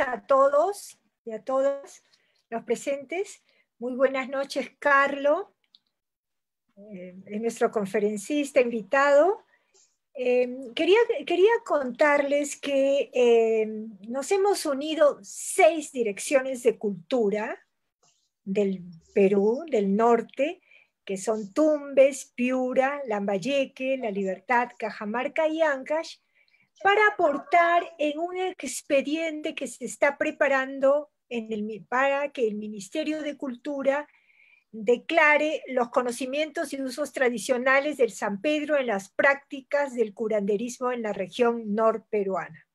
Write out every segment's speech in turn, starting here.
a todos y a todas los presentes. Muy buenas noches, Carlo, eh, es nuestro conferencista invitado. Eh, quería, contarles que eh, nos hemos unido seis direcciones de cultura del Perú, del norte, que son Tumbes, Piura, Lambayeque, La Libertad, Cajamarca y Ancash, para aportar en un expediente que se está preparando para que el Ministerio de Cultura declare los conocimientos y usos tradicionales del San Pedro en las prácticas del curanderismo en la región norperuana.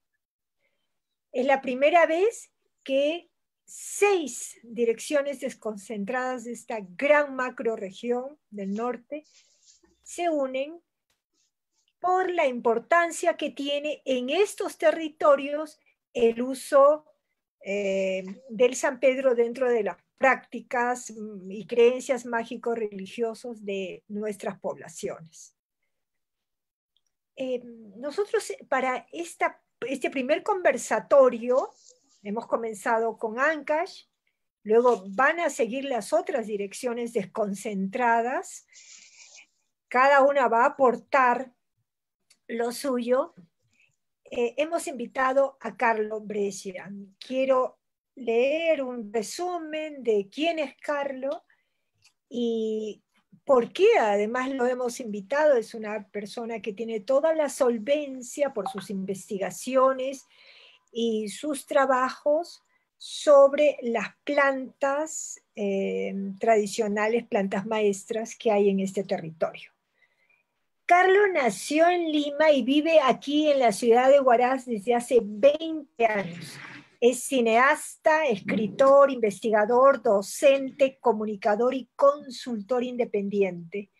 Es la primera vez que seis direcciones desconcentradas de esta gran macroregión del norte se unen por la importancia que tiene en estos territorios el uso eh, del San Pedro dentro de las prácticas mm, y creencias mágico-religiosos de nuestras poblaciones. Eh, nosotros eh, para esta, este primer conversatorio hemos comenzado con Ancash, luego van a seguir las otras direcciones desconcentradas, cada una va a aportar lo suyo, eh, hemos invitado a Carlo Brescia. Quiero leer un resumen de quién es Carlo y por qué además lo hemos invitado. Es una persona que tiene toda la solvencia por sus investigaciones y sus trabajos sobre las plantas eh, tradicionales, plantas maestras que hay en este territorio. Carlos nació en Lima y vive aquí en la ciudad de Huaraz desde hace 20 años. Es cineasta, escritor, investigador, docente, comunicador y consultor independiente.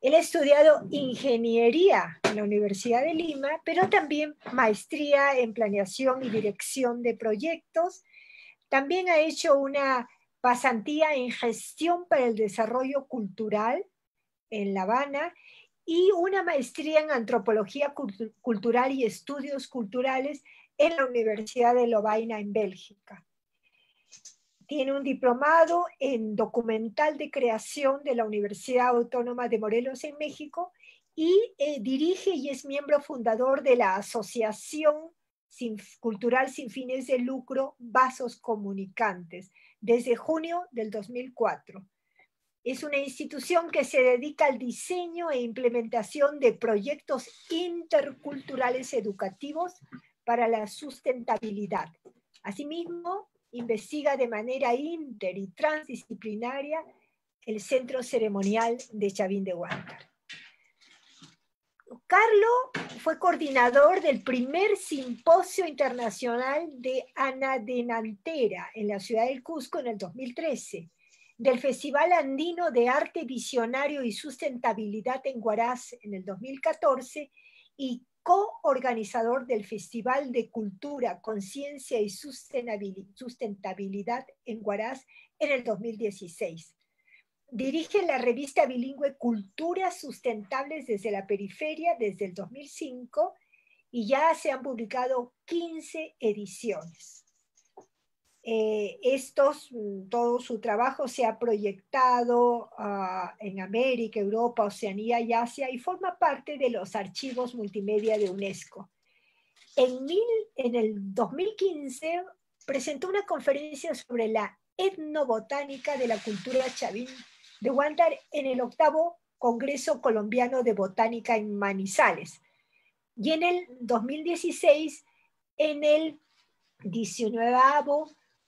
Él ha estudiado ingeniería en la Universidad de Lima, pero también maestría en planeación y dirección de proyectos. También ha hecho una pasantía en gestión para el desarrollo cultural en La Habana y una maestría en antropología cultural y estudios culturales en la Universidad de Lovaina en Bélgica. Tiene un diplomado en documental de creación de la Universidad Autónoma de Morelos en México y eh, dirige y es miembro fundador de la Asociación Cultural Sin Fines de Lucro Vasos Comunicantes desde junio del 2004 es una institución que se dedica al diseño e implementación de proyectos interculturales educativos para la sustentabilidad. Asimismo, investiga de manera inter y transdisciplinaria el Centro Ceremonial de Chavín de Huáncar. Carlo fue coordinador del primer simposio internacional de Ana de Nantera en la ciudad del Cusco en el 2013 del Festival Andino de Arte Visionario y Sustentabilidad en Guaraz en el 2014 y coorganizador del Festival de Cultura, Conciencia y Sustentabilidad en Guaraz en el 2016. Dirige la revista bilingüe Culturas Sustentables desde la Periferia desde el 2005 y ya se han publicado 15 ediciones. Eh, mm, todo su trabajo se ha proyectado ah, en América, Europa, Oceanía y Asia y forma parte de los archivos multimedia de UNESCO. En, el 2015 presentó una conferencia sobre la etnobotánica de la cultura chavín de Wandar en el octavo Congreso Colombiano de Botánica en Manizales. Y en el 2016, en el 19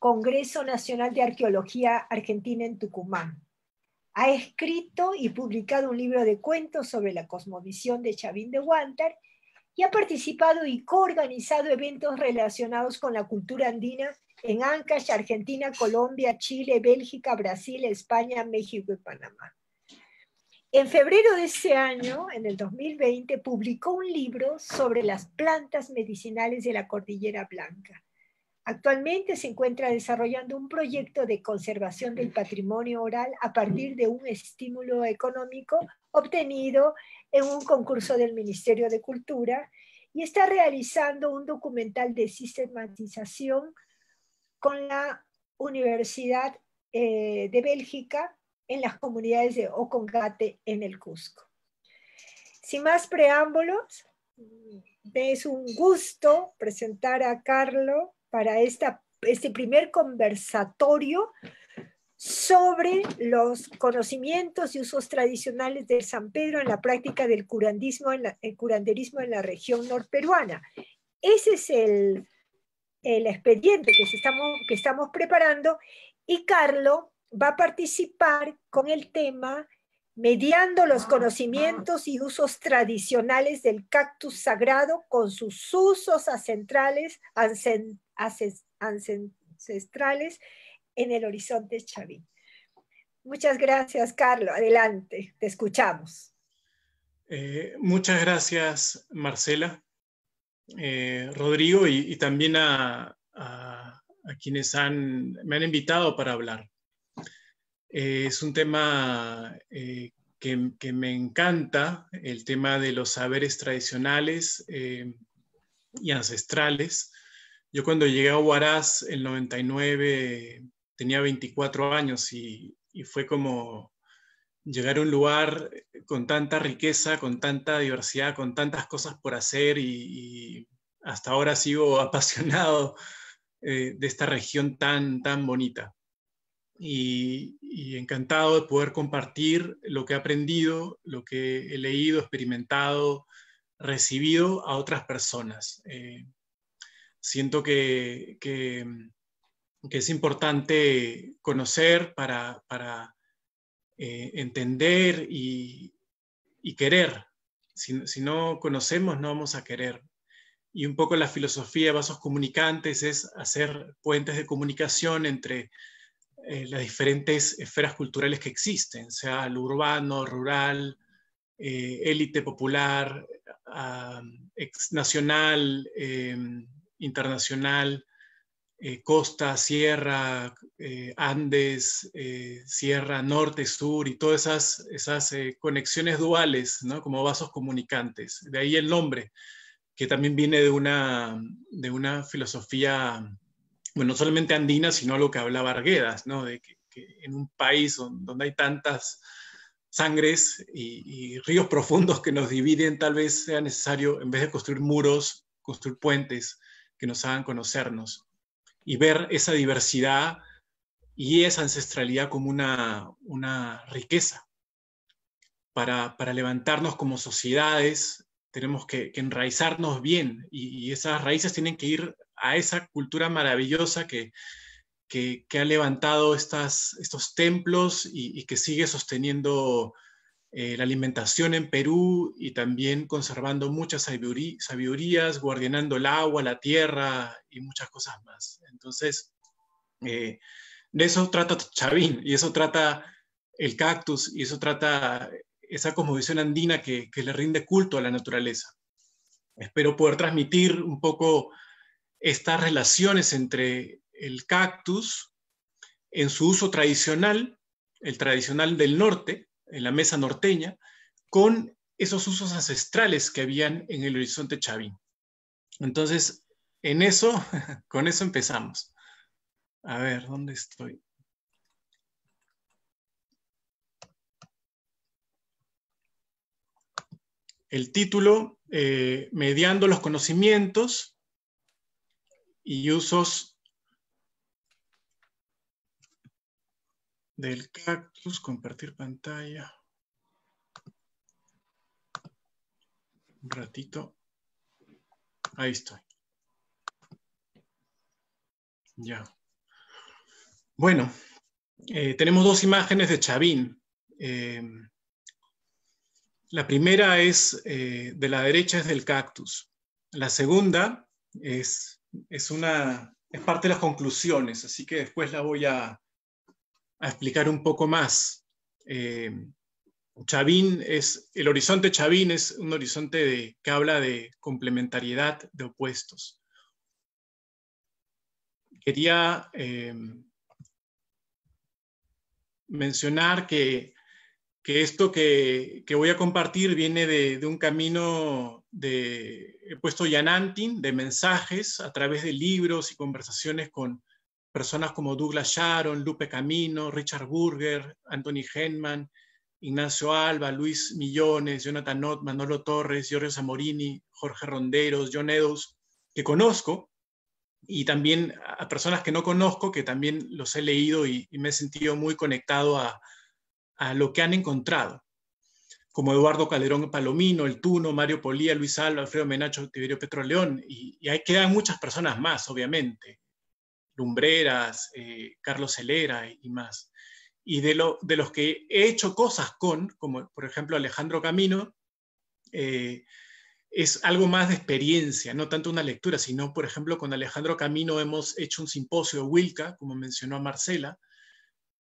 Congreso Nacional de Arqueología Argentina en Tucumán. Ha escrito y publicado un libro de cuentos sobre la cosmovisión de Chavín de Huántar y ha participado y coorganizado eventos relacionados con la cultura andina en Ancash, Argentina, Colombia, Chile, Bélgica, Brasil, España, México y Panamá. En febrero de ese año, en el 2020, publicó un libro sobre las plantas medicinales de la Cordillera Blanca. Actualmente se encuentra desarrollando un proyecto de conservación del patrimonio oral a partir de un estímulo económico obtenido en un concurso del Ministerio de Cultura y está realizando un documental de sistematización con la Universidad eh, de Bélgica en las comunidades de Ocongate en el Cusco. Sin más preámbulos, es un gusto presentar a Carlos, para esta, este primer conversatorio sobre los conocimientos y usos tradicionales de San Pedro en la práctica del curandismo en el curanderismo en la región norperuana. Ese es el, el expediente que estamos, que estamos preparando y Carlo va a participar con el tema mediando los conocimientos y usos tradicionales del cactus sagrado con sus usos ancestrales, ancestrales en el horizonte Chavín. Muchas gracias, Carlos. Adelante, te escuchamos. Eh, muchas gracias, Marcela, eh, Rodrigo, y, también a, quienes me han invitado para hablar. Eh, es un tema que, me encanta, el tema de los saberes tradicionales y ancestrales. Yo cuando llegué a Huaraz en 99 tenía 24 años y, fue como llegar a un lugar con tanta riqueza, con tanta diversidad, con tantas cosas por hacer y, hasta ahora sigo apasionado eh, de esta región tan, tan bonita. Y, encantado de poder compartir lo que he aprendido, lo que he leído, experimentado, recibido a otras personas. Eh, siento que, es importante conocer para, para eh, entender y, querer. Si, no conocemos, no vamos a querer. Y un poco la filosofía de vasos comunicantes es hacer puentes de comunicación entre eh, las diferentes esferas culturales que existen, sea lo urbano, rural, eh, élite popular, ah, ex nacional, em, internacional, eh, costa, sierra, eh, Andes, eh, sierra, norte, sur y todas esas, conexiones duales, ¿no? como vasos comunicantes. De ahí el nombre, que también viene de una, de una filosofía, bueno, no solamente andina, sino lo que hablaba Arguedas, de que, en un país donde hay tantas sangres y ríos profundos que nos dividen, tal vez sea necesario, en vez de construir muros, construir puentes que nos hagan conocernos y ver esa diversidad y esa ancestralidad como una, una riqueza. Para, levantarnos como sociedades tenemos que, enraizarnos bien y, esas raíces tienen que ir a esa cultura maravillosa que, ha levantado estas, estos templos y que sigue sosteniendo eh, la alimentación en Perú y también conservando muchas sabidurías, guardianando el agua, la tierra y muchas cosas más. Entonces, eh, de eso trata Chavín y eso trata el cactus y eso trata esa cosmovisión andina que le rinde culto a la naturaleza. Espero poder transmitir un poco estas relaciones entre el cactus en su uso tradicional, el tradicional del norte, en la mesa norteña, con esos usos ancestrales que habían en el horizonte chavín. Entonces, en eso, con eso empezamos. A ver, ¿dónde estoy? El título, eh, Mediando los conocimientos y usos del cactus, compartir pantalla. Un ratito. Ahí estoy. Ya. Bueno, eh, tenemos dos imágenes de Chavín. Em, la primera es eh, de la derecha es del cactus. La segunda es, es, una, es parte de las conclusiones, así que después la voy a, a explicar un poco más. Eh, Chavín es, el horizonte Chavín es un horizonte de, que habla de complementariedad de opuestos. Quería eh, mencionar que, esto que, voy a compartir viene de, de un camino de, he puesto Yanantin, de mensajes a través de libros y conversaciones con, personas como Douglas Sharon, Lupe Camino, Richard Burger, Anthony Henman, Ignacio Alba, Luis Millones, Jonathan Not, Manolo Torres, Giorgio Zamorini, Jorge Ronderos, John Edos, que conozco, y también a personas que no conozco, que también los he leído y, me he sentido muy conectado a, lo que han encontrado, como Eduardo Calderón Palomino, El Tuno, Mario Polía, Luis Alba, Alfredo Menacho, Tiberio Petro y, y ahí quedan muchas personas más, obviamente. Lumbreras, eh, Carlos Celera y más. Y de, los que he hecho cosas con, como por ejemplo Alejandro Camino, eh, es algo más de experiencia, no tanto una lectura, sino, por ejemplo, con Alejandro Camino hemos hecho un simposio Wilca, como mencionó Marcela,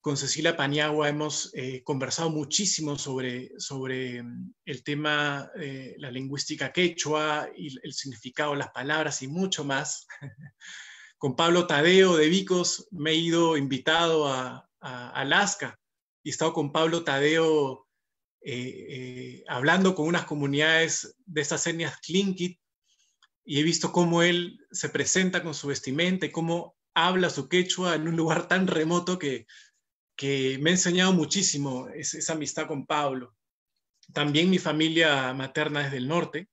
con Cecilia Paniagua hemos eh, conversado muchísimo sobre, sobre mm, el tema, de la lingüística quechua y el significado de las palabras y mucho más. con Pablo Tadeo de Vicos me he ido invitado a, Alaska y he estado con Pablo Tadeo eh, eh, hablando con unas comunidades de estas etnias Tlingit y he visto cómo él se presenta con su vestimenta y cómo habla su quechua en un lugar tan remoto que, que me ha enseñado muchísimo esa amistad con Pablo. También mi familia materna es del norte,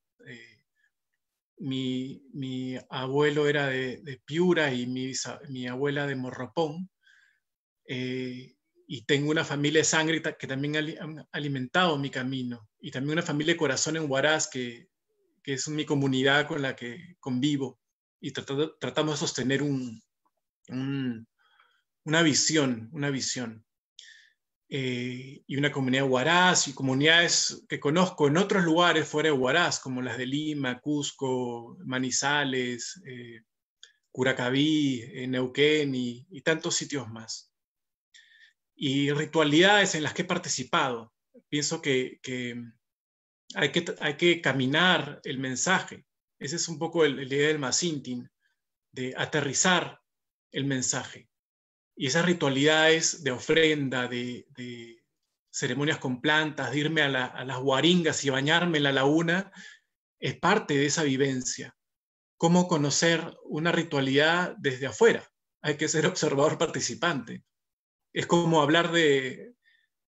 mi, abuelo era de, Piura y mi, abuela de Morropón. Eh, y tengo una familia de sangre que también ha alimentado mi camino. Y también una familia de corazón en Huaraz, que, es mi comunidad con la que convivo. Y tratamos de sostener una visión, una visión. Eh, y una comunidad de Huaraz y comunidades que conozco en otros lugares fuera de Huaraz, como las de Lima, Cusco, Manizales, eh, Curacaví, eh, Neuquén y, tantos sitios más. Y ritualidades en las que he participado. Pienso que, hay que, caminar el mensaje. Ese es un poco el, idea del Masintin, de aterrizar el mensaje. Y esas ritualidades de ofrenda, de, ceremonias con plantas, de irme a, las guaringas y bañarme en la laguna, es parte de esa vivencia. Cómo conocer una ritualidad desde afuera. Hay que ser observador participante. Es como hablar, de,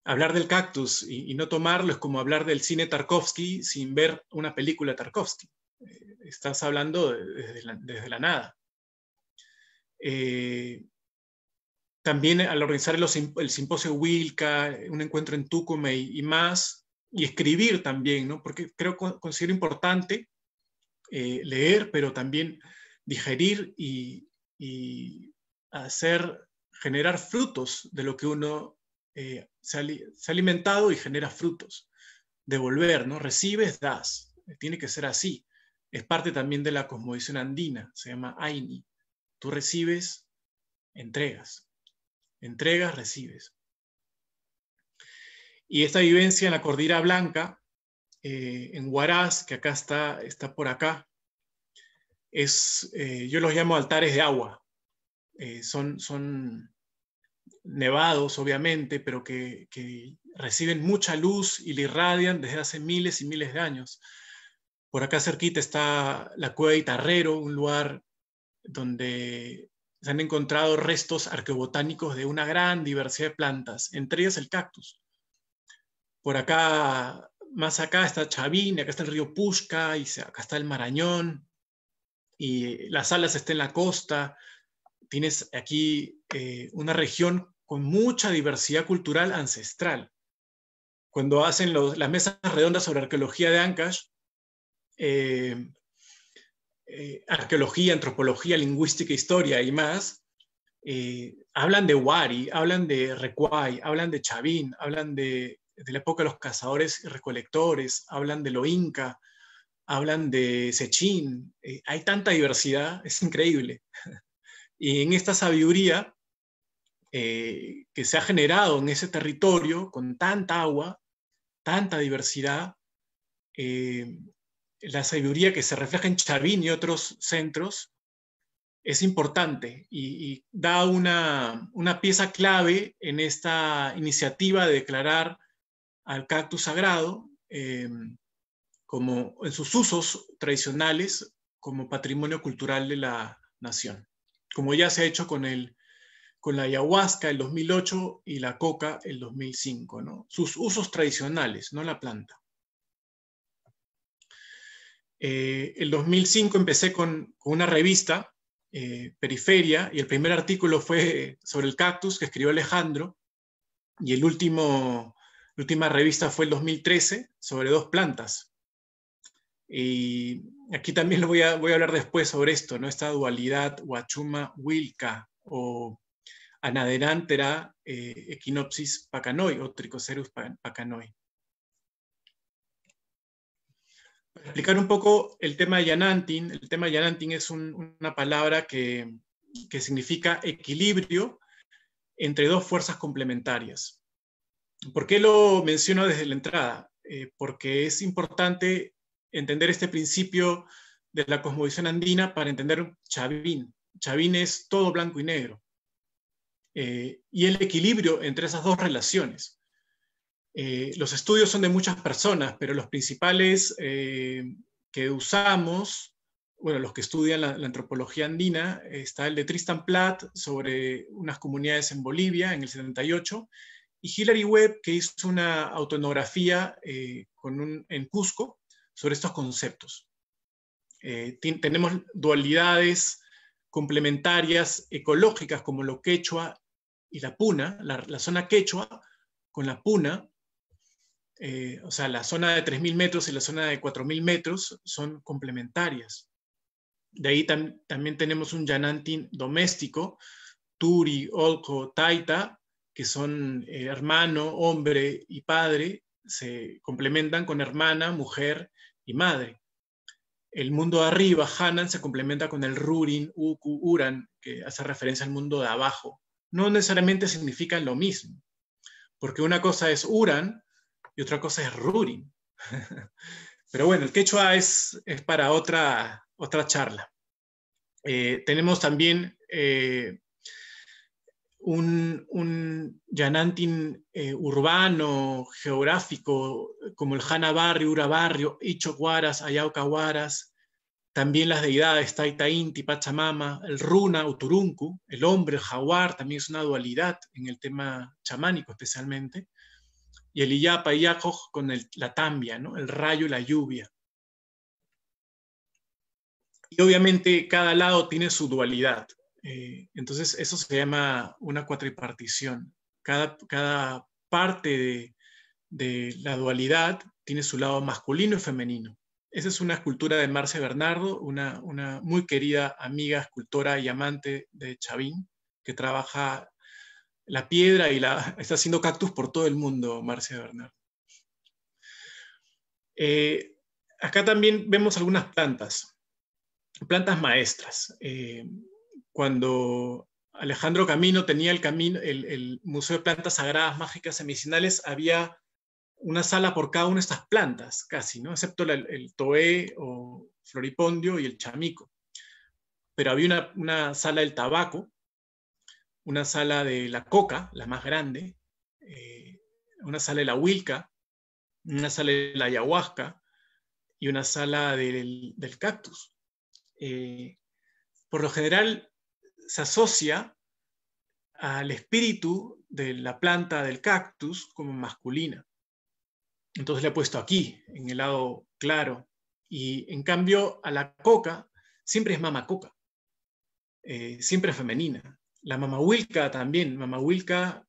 hablar del cactus y, no tomarlo, es como hablar del cine Tarkovsky sin ver una película Tarkovsky. Eh, estás hablando desde, la, nada. Eh, también al organizar el simposio Wilca, un encuentro en Tucumán y, y, más, y escribir también, ¿no? porque creo, considero importante eh, leer, pero también digerir y, y, hacer, generar frutos de lo que uno eh, se, ha, alimentado y genera frutos. Devolver, ¿no? Recibes, das. Tiene que ser así. Es parte también de la cosmovisión andina, se llama Aini. Tú recibes, entregas entregas, recibes. Y esta vivencia en la Cordillera Blanca, eh, en Huaraz, que acá está, está por acá, es, eh, yo los llamo altares de agua. Eh, son, son nevados, obviamente, pero que, que, reciben mucha luz y le irradian desde hace miles y miles de años. Por acá cerquita está la cueva de Itarrero, un lugar donde se han encontrado restos arqueobotánicos de una gran diversidad de plantas, entre ellas el cactus. Por acá, más acá está Chavín, acá está el río Pusca, y acá está el Marañón, y las alas están en la costa. Tienes aquí eh, una región con mucha diversidad cultural ancestral. Cuando hacen las mesas redondas sobre arqueología de Ancash, eh, eh, arqueología, antropología, lingüística, historia y más, eh, hablan de Wari, hablan de Recuay, hablan de Chavín, hablan de, la época de los cazadores y recolectores, hablan de lo Inca, hablan de Sechín. Eh, hay tanta diversidad, es increíble. Y en esta sabiduría que se ha generado en ese territorio, con tanta agua, tanta diversidad, la sabiduría que se refleja en Chavín y otros centros es importante y, da una, pieza clave en esta iniciativa de declarar al cactus sagrado em, como en sus usos tradicionales como patrimonio cultural de la nación, como ya se ha hecho con, el, con la ayahuasca el 2008 y la coca el 2005, ¿no? sus usos tradicionales, no la planta. Eh, el 2005 empecé con, una revista, eh, Periferia, y el primer artículo fue sobre el cactus que escribió Alejandro, y el último, la última revista fue el 2013 sobre dos plantas. Y aquí también lo voy a, voy a hablar después sobre esto, ¿no? esta dualidad Huachuma-Wilca o Anaderantera eh, equinopsis pacanoi o Tricocerus pacanoi. explicar un poco el tema de Yanantin. El tema de Yanantin es una palabra que, significa equilibrio entre dos fuerzas complementarias. ¿Por qué lo menciono desde la entrada? Eh, porque es importante entender este principio de la cosmovisión andina para entender Chavín. Chavín es todo blanco y negro. Eh, y el equilibrio entre esas dos relaciones. Eh, los estudios son de muchas personas, pero los principales eh, que usamos, bueno, los que estudian la, antropología andina, está el de Tristan Platt sobre unas comunidades en Bolivia en el 78, y Hilary Webb, que hizo una autonografía eh, con en Cusco sobre estos conceptos. tenemos dualidades complementarias ecológicas como lo quechua y la puna, la zona quechua, con la puna, eh, o sea, la zona de 3.000 metros y la zona de 4.000 metros son complementarias. De ahí también tenemos un Yanantin doméstico, Turi, olko, Taita, que son eh, hermano, hombre y padre, se complementan con hermana, mujer y madre. El mundo de arriba, Hanan, se complementa con el Rurin, Uku, Uran, que hace referencia al mundo de abajo. No necesariamente significan lo mismo, porque una cosa es Uran, y otra cosa es Rurin. Pero bueno, el quechua es, para otra, otra charla. Eh, tenemos también eh, un, un, Yanantin eh, urbano, geográfico, como el Hana Barrio, Ura Barrio, también las deidades Taita Inti, Pachamama, el Runa, Uturunku, el hombre, el jaguar, también es una dualidad en el tema chamánico especialmente y el Iyapa y con la tambia, el rayo y la lluvia. Y obviamente cada lado tiene su dualidad. Eh, entonces eso se llama una cuatripartición. Cada, parte de, la dualidad tiene su lado masculino y femenino. Esa es una escultura de Marce Bernardo, una, una muy querida amiga, escultora y amante de Chavín, que trabaja la piedra y la, está haciendo cactus por todo el mundo, Marcia Bernard. Eh, acá también vemos algunas plantas, plantas maestras. Eh, cuando Alejandro Camino tenía el, camino, el, Museo de Plantas Sagradas, Mágicas semicinales, Medicinales, había una sala por cada una de estas plantas, casi, ¿no? excepto el, toé o floripondio y el chamico. Pero había una sala del tabaco, una sala de la Coca, la más grande, eh, una sala de la Wilca, una sala de la Ayahuasca y una sala del, cactus. Eh, por lo general se asocia al espíritu de la planta del cactus como masculina. Entonces le he puesto aquí, en el lado claro. Y en cambio a la coca siempre es mama coca, eh, siempre femenina la mama también, mama wilca,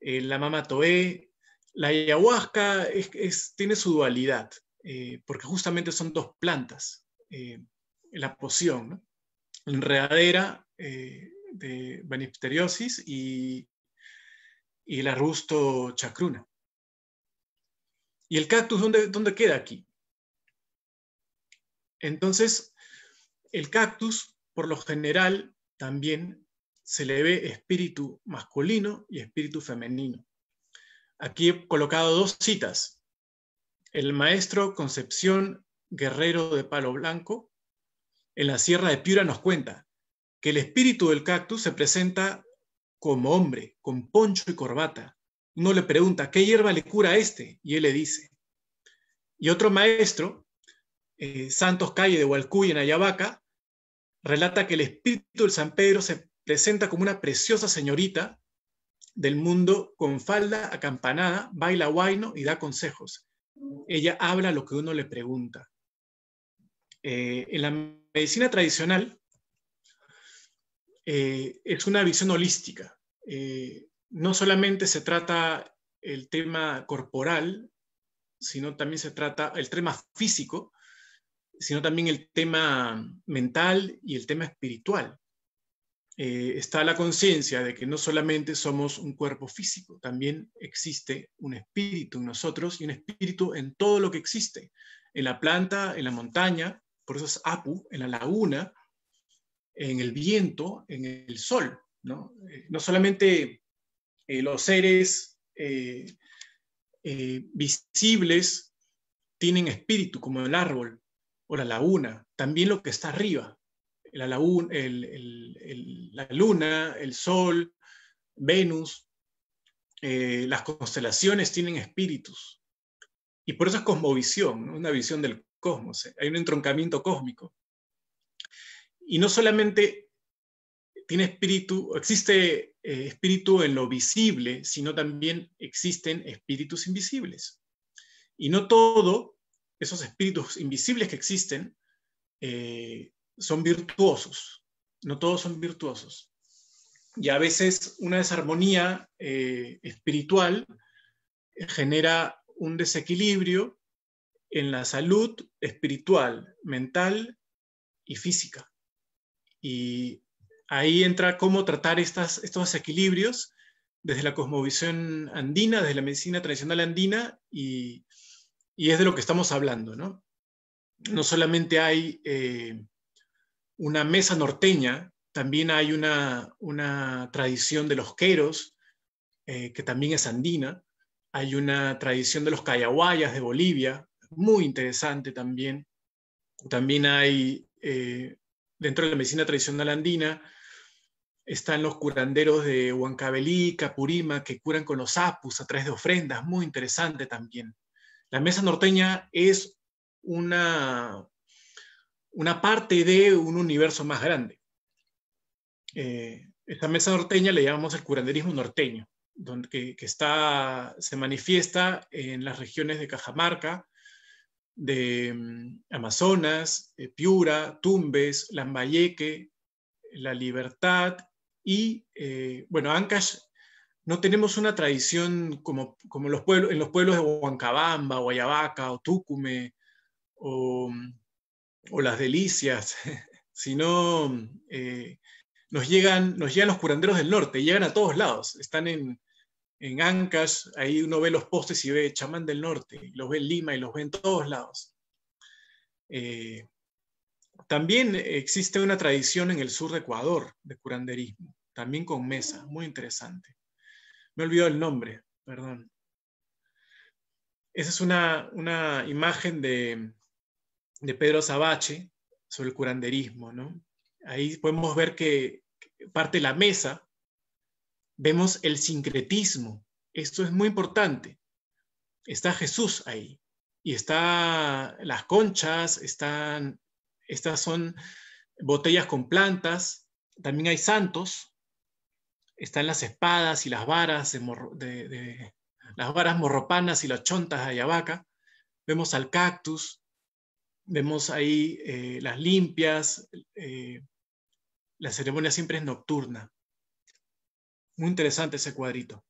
eh, la mama toé, la ayahuasca tiene su dualidad, eh, porque justamente son dos plantas, eh, la poción, la enredadera de Banipteriosis y, el arbusto chacruna. ¿Y el cactus dónde, dónde queda aquí? Entonces, el cactus, por lo general, también se le ve espíritu masculino y espíritu femenino. Aquí he colocado dos citas. El maestro Concepción Guerrero de Palo Blanco, en la Sierra de Piura, nos cuenta que el espíritu del cactus se presenta como hombre, con poncho y corbata. Uno le pregunta, ¿qué hierba le cura a este? Y él le dice. Y otro maestro, eh, Santos Calle de Hualcuy, en Ayabaca, relata que el espíritu del San Pedro se presenta como una preciosa señorita del mundo con falda acampanada, baila guayno y da consejos. Ella habla lo que uno le pregunta. Eh, en la medicina tradicional eh, es una visión holística. Eh, no solamente se trata el tema corporal, sino también se trata el tema físico, sino también el tema mental y el tema espiritual. Eh, está la conciencia de que no solamente somos un cuerpo físico, también existe un espíritu en nosotros y un espíritu en todo lo que existe, en la planta, en la montaña, por eso es Apu, en la laguna, en el viento, en el sol. No, eh, solamente eh, los seres visibles tienen espíritu, como el árbol o la laguna, también lo que está arriba, la, luna, el sol, Venus, eh, las constelaciones tienen espíritus. Y por eso es cosmovisión, una visión del cosmos. Hay un entroncamiento cósmico. Y no solamente tiene espíritu, existe eh, espíritu en lo visible, sino también existen espíritus invisibles. Y no todo, esos espíritus invisibles que existen, eh, son virtuosos, no todos son virtuosos. Y a veces una desarmonía eh, espiritual genera un desequilibrio en la salud espiritual, mental y física. Y ahí entra cómo tratar estos desequilibrios desde la cosmovisión andina, desde la medicina tradicional andina, y, es de lo que estamos hablando. No, no solamente hay eh, una mesa norteña, también hay una, una tradición de los queros, eh, que también es andina, hay una tradición de los cayahuayas de Bolivia, muy interesante también. También hay, eh, dentro de la medicina tradicional andina, están los curanderos de Huancabelí, Capurima, que curan con los apus a través de ofrendas, muy interesante también. La mesa norteña es una, una parte de un universo más grande. Eh, esta mesa norteña le llamamos el curanderismo norteño, donde, que, se manifiesta en las regiones de Cajamarca, de mm, Amazonas, eh, Piura, Tumbes, Lambayeque, La Libertad y, eh, bueno, Ancash. No tenemos una tradición como, los pueblos, en los pueblos de Huancabamba, Guayabaca o Túcume o mm, o las delicias, sino eh, nos, llegan, llegan los curanderos del norte, llegan a todos lados, están en, en Ancash, ahí uno ve los postes y ve chamán del norte, los ve en Lima y los ve en todos lados. Eh, también existe una tradición en el sur de Ecuador de curanderismo, también con mesa, muy interesante. Me olvidó el nombre, perdón. Esa es una, una imagen de, de Pedro Sabache sobre el curanderismo. Ahí podemos ver que parte de la mesa, vemos el sincretismo. Esto es muy importante. Está Jesús ahí y está las conchas, están, estas son botellas con plantas, también hay santos, están las espadas y las varas de, las varas morropanas y las chontas de ayabaca. Vemos al cactus, Vemos ahí eh, las limpias, eh, la ceremonia siempre es nocturna. Muy interesante ese cuadrito.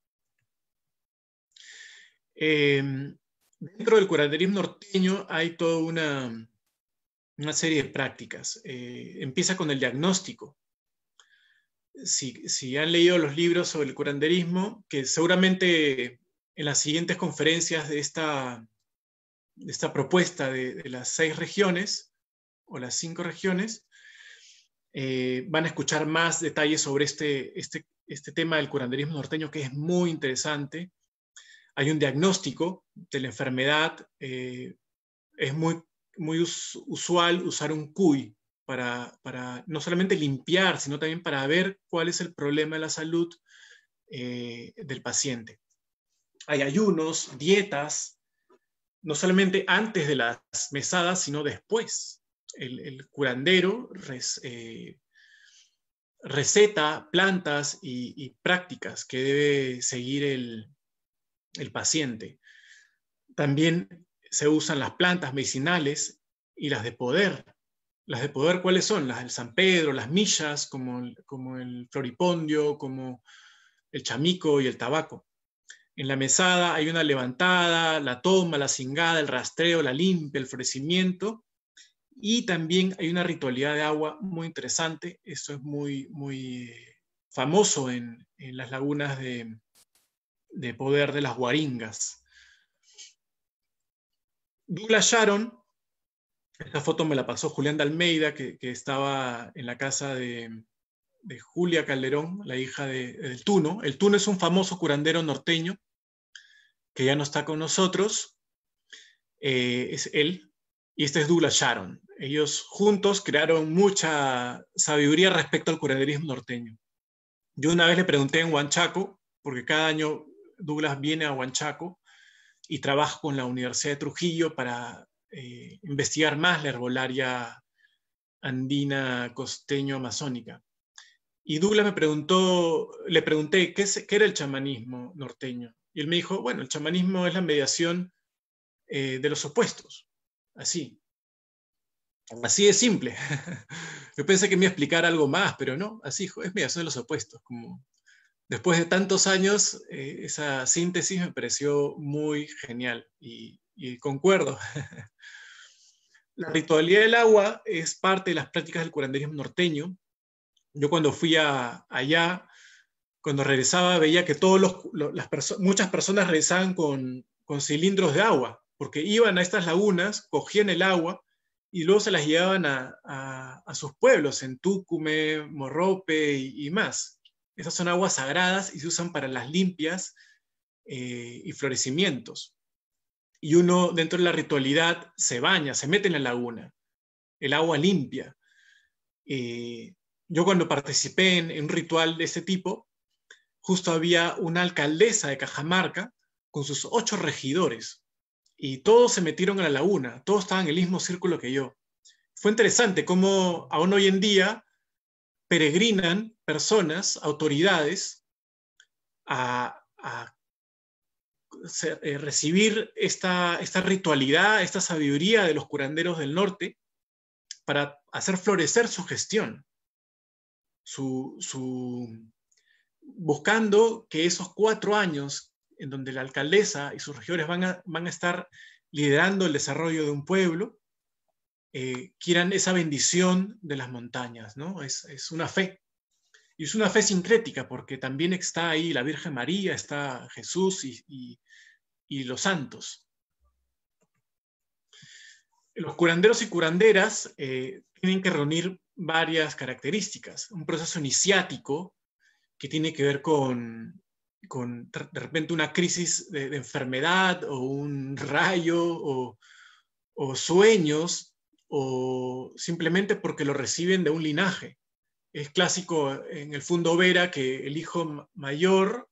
Em, dentro del curanderismo norteño hay toda una, una serie de prácticas. Eh, empieza con el diagnóstico. si han leído los libros sobre el curanderismo, que seguramente en las siguientes conferencias de esta, esta propuesta de, las seis regiones o las cinco regiones, eh, van a escuchar más detalles sobre este, este, este, tema del curanderismo norteño que es muy interesante. Hay un diagnóstico de la enfermedad. Eh, es muy, muy usual usar un CUI para, no solamente limpiar, sino también para ver cuál es el problema de la salud eh, del paciente. Hay ayunos, dietas, no solamente antes de las mesadas, sino después. El, curandero eh, receta plantas y, prácticas que debe seguir el, paciente. También se usan las plantas medicinales y las de poder. Las de poder, ¿cuáles son? Las del San Pedro, las millas, como como el floripondio, como el chamico y el tabaco. En la mesada hay una levantada, la toma, la cingada, el rastreo, la limpia, el florecimiento. Y también hay una ritualidad de agua muy interesante. Esto es muy, muy eh, famoso en, las lagunas de, de poder de las guaringas. Douglas Sharon, esta foto me la pasó Julián de Almeida, que, estaba en la casa de, de Julia Calderón, la hija de, del Tuno. El Tuno es un famoso curandero norteño que ya no está con nosotros, eh, es él, y este es Douglas Sharon. Ellos juntos crearon mucha sabiduría respecto al curaderismo norteño. Yo una vez le pregunté en Huanchaco, porque cada año Douglas viene a Huanchaco y trabaja con la Universidad de Trujillo para eh, investigar más la herbolaria andina costeño-amazónica. Y Douglas me preguntó, le pregunté qué, qué era el chamanismo norteño. Y él me dijo, bueno, el chamanismo es la mediación eh, de los opuestos. Así. Así es simple. Yo pensé que me iba a explicar algo más, pero no, así es mediación de los opuestos. Como después de tantos años, eh, esa síntesis me pareció muy genial y, concuerdo. La ritualidad del agua es parte de las prácticas del curanderismo norteño. Yo cuando fui allá cuando regresaba veía que todos las muchas personas regresaban con, cilindros de agua, porque iban a estas lagunas, cogían el agua y luego se las llevaban a, sus pueblos, en Túcume, Morrope y, más. Esas son aguas sagradas y se usan para las limpias eh, y florecimientos. Y uno dentro de la ritualidad se baña, se mete en la laguna, el agua limpia. Eh, yo cuando participé en, un ritual de ese tipo, justo había una alcaldesa de Cajamarca con sus ocho regidores y todos se metieron a la laguna, todos estaban en el mismo círculo que yo. Fue interesante cómo aún hoy en día peregrinan personas, autoridades, a, eh, recibir esta, esta ritualidad, esta sabiduría de los curanderos del norte para hacer florecer su gestión, su, buscando que esos cuatro años en donde la alcaldesa y sus regidores van a, estar liderando el desarrollo de un pueblo, eh, quieran esa bendición de las montañas, ¿no? Es, una fe. Y es una fe sincrética, porque también está ahí la Virgen María, está Jesús y, los santos. Los curanderos y curanderas eh, tienen que reunir varias características. Un proceso iniciático que tiene que ver con, de repente una crisis de, enfermedad o un rayo o, sueños o simplemente porque lo reciben de un linaje. Es clásico en el fondo Vera que el hijo mayor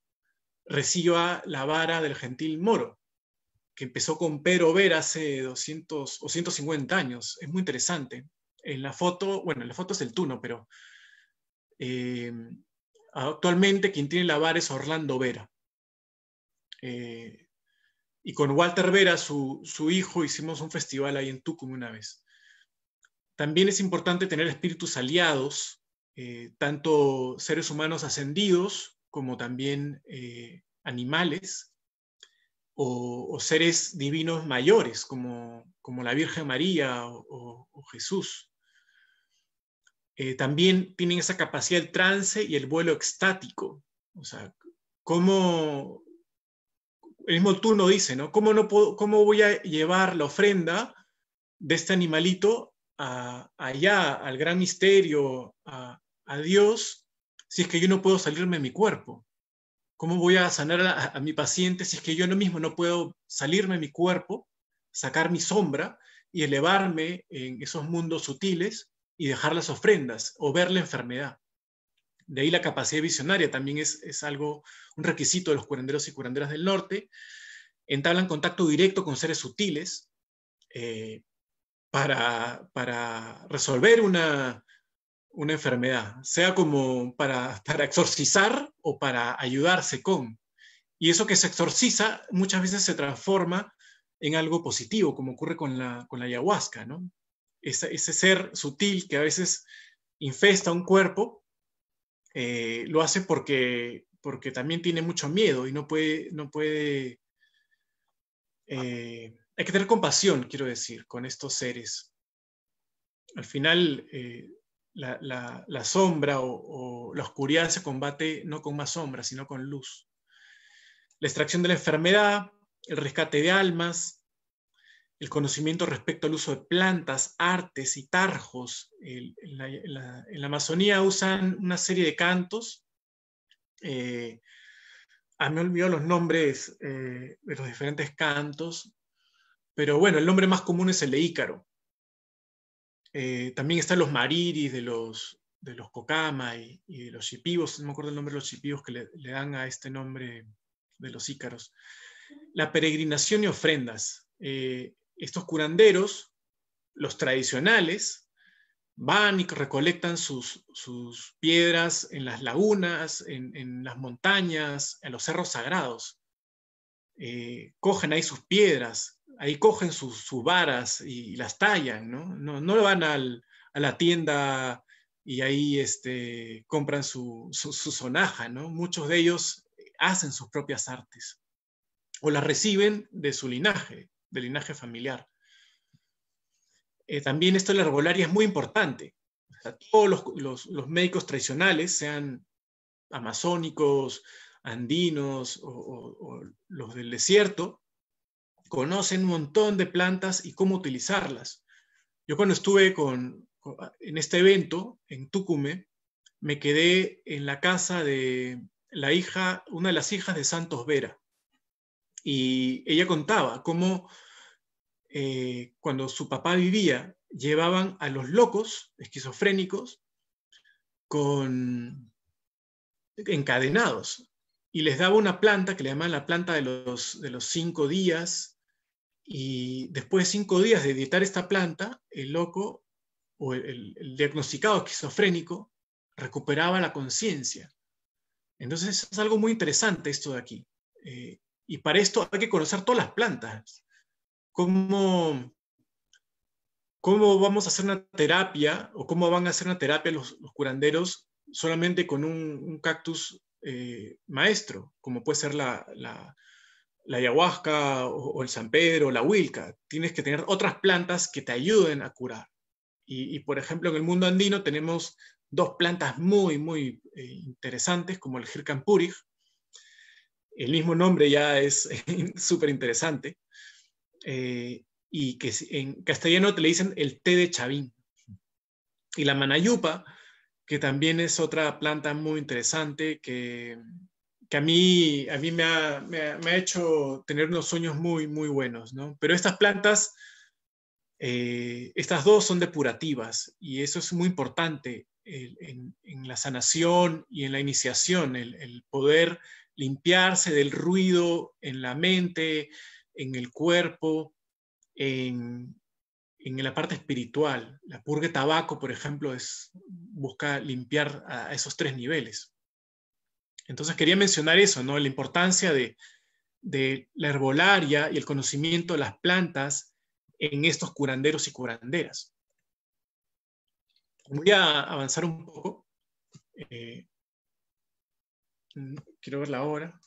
reciba la vara del gentil moro, que empezó con Pero Vera hace 200 o 150 años. Es muy interesante. En la foto, bueno, en la foto es el tuno, pero eh, Actualmente quien tiene la vara es Orlando Vera. Eh, y con Walter Vera, su, hijo, hicimos un festival ahí en Tucum una vez. También es importante tener espíritus aliados, eh, tanto seres humanos ascendidos como también eh, animales o, seres divinos mayores como, la Virgen María o Jesús. Eh, también tienen esa capacidad del trance y el vuelo extático. O sea, ¿cómo, el mismo turno dice, ¿no? ¿Cómo, voy a llevar la ofrenda de este animalito allá, al gran misterio, a, Dios, si es que yo no puedo salirme de mi cuerpo? ¿Cómo voy a sanar a, a mi paciente si es que yo no mismo no puedo salirme de mi cuerpo, sacar mi sombra y elevarme en esos mundos sutiles y dejar las ofrendas o ver la enfermedad. De ahí la capacidad visionaria también es, algo, un requisito de los curanderos y curanderas del norte. Entablan contacto directo con seres sutiles eh, para, para, resolver una, enfermedad, sea como para, exorcizar o para ayudarse con. Y eso que se exorciza muchas veces se transforma en algo positivo, como ocurre con la, con la ayahuasca, ¿no? ese, ser sutil que a veces infesta un cuerpo, eh, lo hace porque, porque también tiene mucho miedo y no puede, no puede eh, hay que tener compasión, quiero decir, con estos seres. Al final, eh, la, sombra o, o, la oscuridad se combate no con más sombra, sino con luz. La extracción de la enfermedad, el rescate de almas, el conocimiento respecto al uso de plantas, artes y tarjos. en, la, Amazonía usan una serie de cantos. Eh, a ah, me olvidó los nombres eh, de los diferentes cantos, pero bueno, el nombre más común es el de Ícaro. Eh, también están los mariris de los, de cocama y, de los chipivos, no me acuerdo el nombre de los chipivos que le, dan a este nombre de los ícaros. La peregrinación y ofrendas estos curanderos, los tradicionales, van y recolectan sus, piedras en las lagunas, en, las montañas, en los cerros sagrados. Eh, cogen ahí sus piedras, ahí cogen sus, varas y, las tallan, ¿no? van a la tienda y ahí este, compran su, su, sonaja, Muchos de ellos hacen sus propias artes o las reciben de su linaje del linaje familiar. Eh, también esto de la herbolaria es muy importante. todos los, médicos tradicionales, sean amazónicos, andinos o, los del desierto, conocen un montón de plantas y cómo utilizarlas. Yo cuando estuve con, en este evento en Túcume, me quedé en la casa de la hija, una de las hijas de Santos Vera. Y ella contaba cómo eh, cuando su papá vivía, llevaban a los locos esquizofrénicos con encadenados y les daba una planta que le llamaban la planta de los, de los cinco días y después de cinco días de editar esta planta, el loco o el, diagnosticado esquizofrénico recuperaba la conciencia. Entonces es algo muy interesante esto de aquí. Eh, y para esto hay que conocer todas las plantas cómo, cómo vamos a hacer una terapia o cómo van a hacer una terapia los, curanderos solamente con un, cactus eh, maestro, como puede ser la, ayahuasca o, el San Pedro o la Wilca. Tienes que tener otras plantas que te ayuden a curar. Y, por ejemplo, en el mundo andino tenemos dos plantas muy, muy eh, interesantes, como el hirkan El mismo nombre ya es súper interesante. Eh, y que en castellano te le dicen el té de chavín. Y la manayupa, que también es otra planta muy interesante que, a mí, a mí me ha, hecho tener unos sueños muy, muy buenos, ¿no? Pero estas plantas, eh, estas dos son depurativas y eso es muy importante en, la sanación y en la iniciación, el, el poder limpiarse del ruido en la mente, en el cuerpo, en, la parte espiritual. La purga de tabaco, por ejemplo, es, busca limpiar a esos tres niveles. Entonces quería mencionar eso, ¿no? La importancia de, la herbolaria y el conocimiento de las plantas en estos curanderos y curanderas. Voy a avanzar un poco. Eh, mm, quiero la hora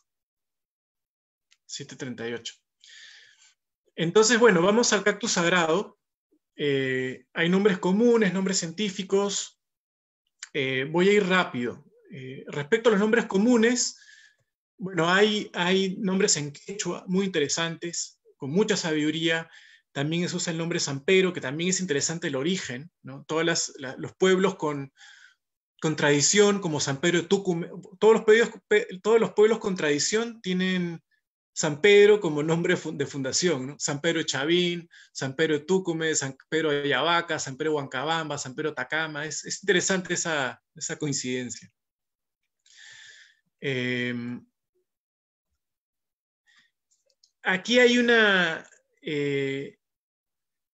738. Entonces, bueno, vamos al cactus sagrado. Eh, hay nombres comunes, nombres científicos. Eh, voy a ir rápido. Eh, respecto a los nombres comunes, bueno, hay, hay nombres en quechua muy interesantes, con mucha sabiduría. También se usa el nombre San Pedro, que también es interesante el origen. Todos los pueblos con, tradición, como San Pedro de Tucumán, todos los, todos los pueblos con tradición tienen San Pedro como nombre de fundación, ¿no? San Pedro Chavín, San Pedro Túcume, San Pedro Ayabaca, San Pedro Huancabamba, San Pedro Tacama. Es, es interesante esa, coincidencia. Em, aquí hay una eh,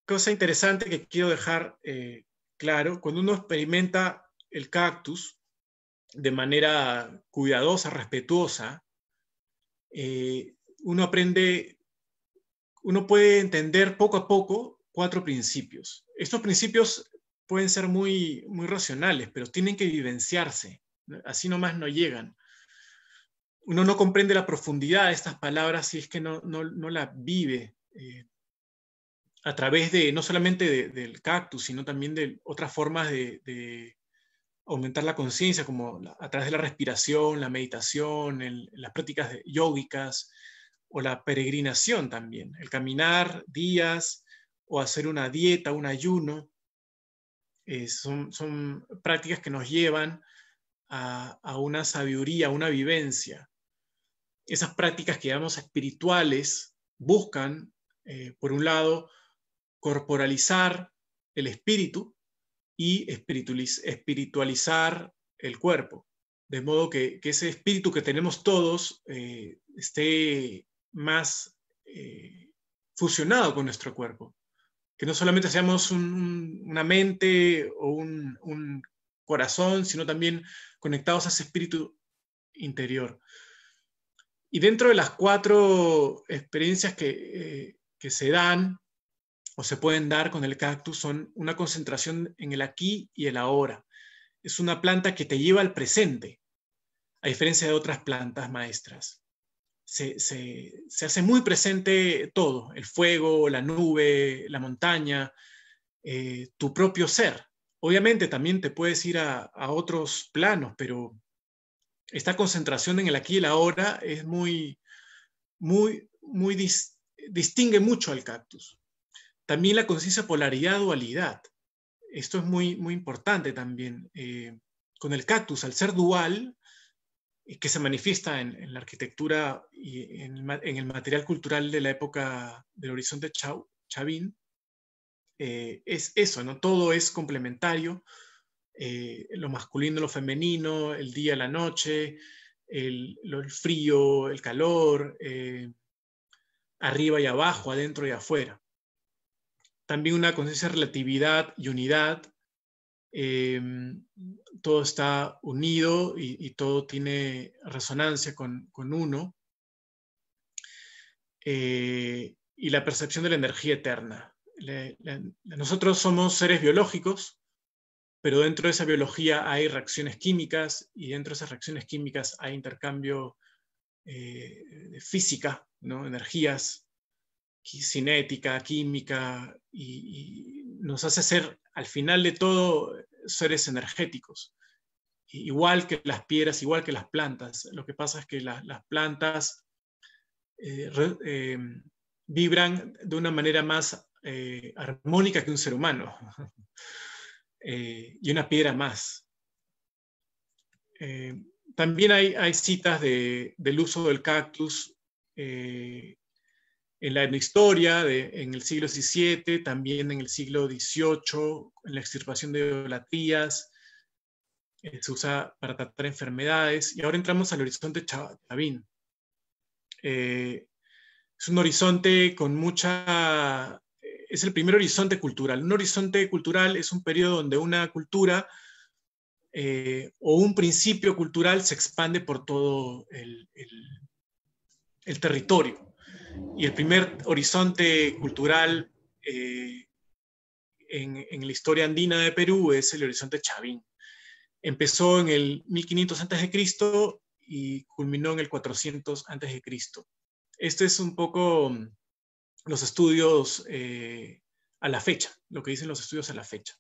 cosa interesante que quiero dejar eh, claro. Cuando uno experimenta el cactus de manera cuidadosa, respetuosa, eh, uno aprende, uno puede entender poco a poco cuatro principios. Estos principios pueden ser muy, muy racionales, pero tienen que vivenciarse. Así nomás no llegan. Uno no comprende la profundidad de estas palabras si es que no, no, la vive eh, a través de no solamente del cactus, sino también de otras formas de, aumentar la conciencia, como a través de la respiración, la meditación, las prácticas yógicas o la peregrinación también, el caminar días o hacer una dieta, un ayuno, eh, son, prácticas que nos llevan a, una sabiduría, a una vivencia. Esas prácticas que llamamos espirituales buscan, eh, por un lado, corporalizar el espíritu y espiritualizar el cuerpo, de modo que, ese espíritu que tenemos todos eh, esté más eh, fusionado con nuestro cuerpo. Que no solamente seamos una mente o un, corazón, sino también conectados a ese espíritu interior. Y dentro de las cuatro experiencias eh, que se dan o se pueden dar con el cactus son una concentración en el aquí y el ahora. Es una planta que te lleva al presente, a diferencia de otras plantas maestras se, hace muy presente todo, el fuego, la nube, la montaña, eh, tu propio ser. Obviamente también te puedes ir a, otros planos, pero esta concentración en el aquí y el ahora es muy, muy, muy distingue mucho al cactus. También la concisa polaridad, dualidad. Esto es muy, muy importante también. Eh, con el cactus, al ser dual, que se manifiesta en, la arquitectura y en, el material cultural de la época del horizonte Chavín, eh, es eso, ¿no? Todo es complementario, eh, lo masculino, lo femenino, el día, la noche, el, frío, el calor, eh, arriba y abajo, adentro y afuera. También una conciencia de relatividad y unidad, Em, todo está unido y, todo tiene resonancia con, uno. Eh, y la percepción de la energía eterna. nosotros somos seres biológicos, pero dentro de esa biología hay reacciones químicas y dentro de esas reacciones químicas hay intercambio eh, de física, ¿no? energías, cinética, química y nos hace ser, al final de todo, seres energéticos. Igual que las piedras, igual que las plantas. Lo que pasa es que las plantas eh, eh, vibran de una manera más eh, armónica que un ser humano. y una piedra más. también hay, citas del uso del cactus en la historia, en el siglo XVII, también en el siglo XVIII, en la extirpación de idolatrías, eh, se usa para tratar enfermedades, y ahora entramos al horizonte chavín. Eh, es un horizonte con mucha... Es el primer horizonte cultural. Un horizonte cultural es un periodo donde una cultura eh, o un principio cultural se expande por todo el territorio y el primer horizonte cultural eh, en, la historia andina de Perú es el horizonte Chavín. Empezó en el 1500 a.C. y culminó en el 400 a.C. Este es un poco mm, los estudios eh, a la fecha, lo que dicen los estudios a la fecha.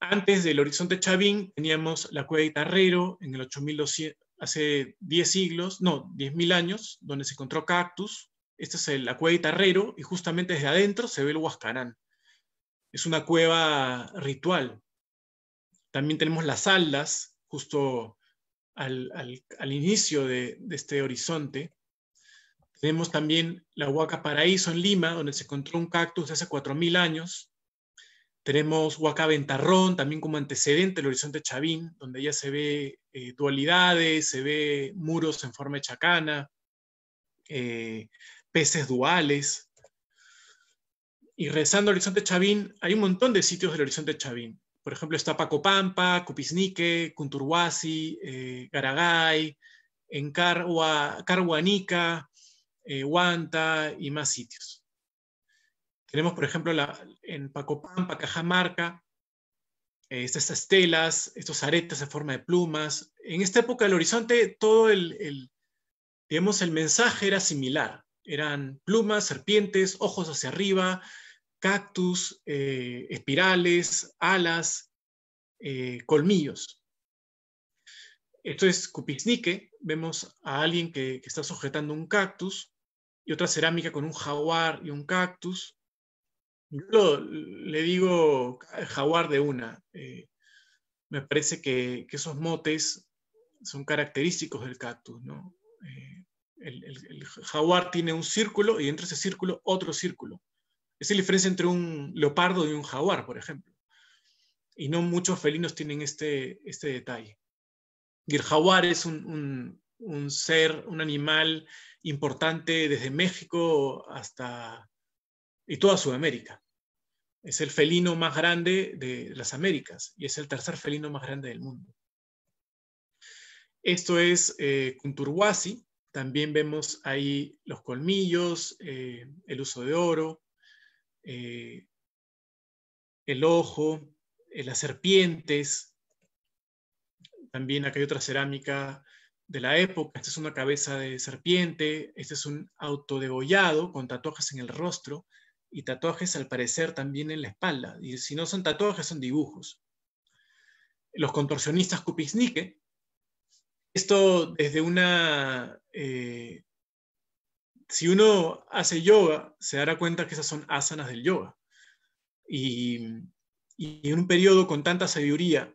Antes del horizonte Chavín teníamos la cueva de en el 8200, hace 10 siglos, no, 10.000 años, donde se encontró cactus. Esta es la cueva de Tarrero y justamente desde adentro se ve el Huascarán. Es una cueva ritual. También tenemos las aldas, justo al, inicio de, este horizonte. Tenemos también la Huaca Paraíso en Lima, donde se encontró un cactus de hace 4.000 años. Tenemos huaca Ventarrón, también como antecedente el Horizonte Chavín, donde ya se ve eh, dualidades, se ve muros en forma de chacana, eh, peces duales. Y rezando al Horizonte Chavín, hay un montón de sitios del Horizonte Chavín. Por ejemplo, está Pacopampa, Cupisnique, Cunturhuasi, eh, Garagay, Carhuanica, Huanta y más sitios. Tenemos, por ejemplo, en Pacopampa, Cajamarca, eh, estas telas, estos aretes en forma de plumas. En esta época del horizonte, todo el, el, el mensaje era similar. Eran plumas, serpientes, ojos hacia arriba, cactus, eh, espirales, alas, eh, colmillos. Esto es Cupiznique. Vemos a alguien que está sujetando un cactus y otra cerámica con un jaguar y un cactus. Yo le digo jaguar de una. Eh, me parece que, esos motes son característicos del cactus, ¿no? Eh, el, jaguar tiene un círculo y dentro de ese círculo otro círculo. Esa es la diferencia entre un leopardo y un jaguar, por ejemplo. Y no muchos felinos tienen este, este detalle. el jaguar es un ser, un animal importante desde México hasta y toda Sudamérica. Es el felino más grande de las Américas y es el tercer felino más grande del mundo. Esto es eh, También vemos ahí los colmillos, eh, el uso de oro, eh, el ojo, eh, las serpientes. También acá hay otra cerámica de la época. Esta es una cabeza de serpiente. Este es un autodegollado con tatuajes en el rostro y tatuajes al parecer también en la espalda. Y si no son tatuajes, son dibujos. Los contorsionistas Kupisnike, esto desde una... Eh, si uno hace yoga, se dará cuenta que esas son asanas del yoga. Y, en un periodo con tanta sabiduría,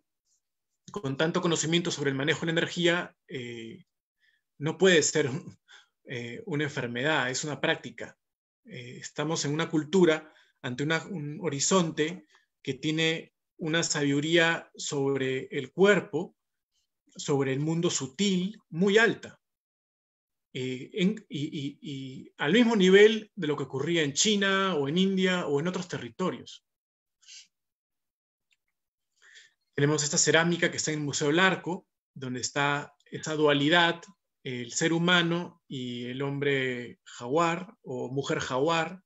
con tanto conocimiento sobre el manejo de la energía, eh, no puede ser eh, una enfermedad, es una práctica. Eh, estamos en una cultura, ante un horizonte que tiene una sabiduría sobre el cuerpo, sobre el mundo sutil, muy alta. Eh, y, y al mismo nivel de lo que ocurría en China o en India o en otros territorios. Tenemos esta cerámica que está en el Museo del Arco, donde está esa dualidad el ser humano y el hombre jaguar o mujer jaguar,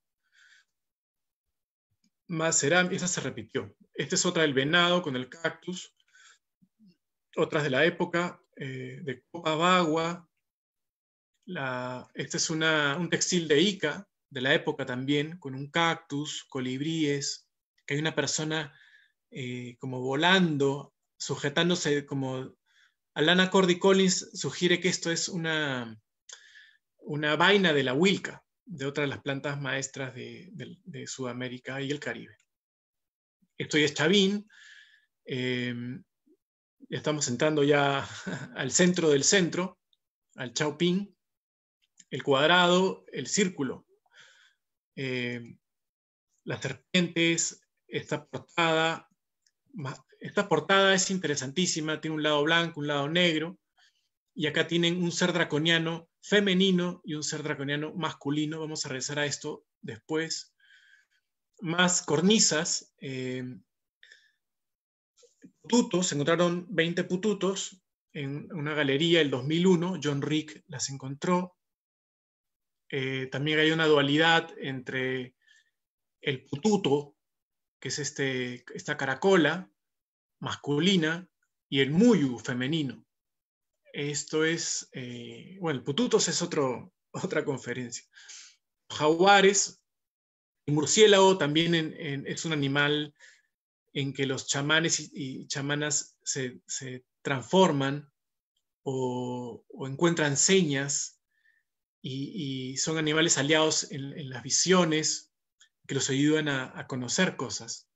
más serán, esa se repitió. Esta es otra del venado con el cactus, otras de la época, eh, de Copabagua, la, este es un textil de Ica, de la época también, con un cactus, colibríes, que hay una persona eh, como volando, sujetándose como Alana Cordy Collins sugiere que esto es una, una vaina de la Wilca, de otra de las plantas maestras de, Sudamérica y el Caribe. Esto ya es Chavín. Em, estamos entrando ya al centro del centro, al Chaupín, el cuadrado, el círculo. Em, las serpientes, esta portada, esta portada es interesantísima, tiene un lado blanco, un lado negro, y acá tienen un ser draconiano femenino y un ser draconiano masculino. Vamos a regresar a esto después. Más cornisas, eh, pututos, se encontraron 20 pututos en una galería el 2001, John Rick las encontró. Eh, también hay una dualidad entre el pututo, que es este, esta caracola, masculina y el muyu femenino. Esto es, eh, bueno, pututos es otra conferencia. Jaguares, y murciélago también es un animal en que los chamanes y, chamanas se, transforman o, encuentran señas y, son animales aliados en, las visiones que los ayudan a conocer cosas.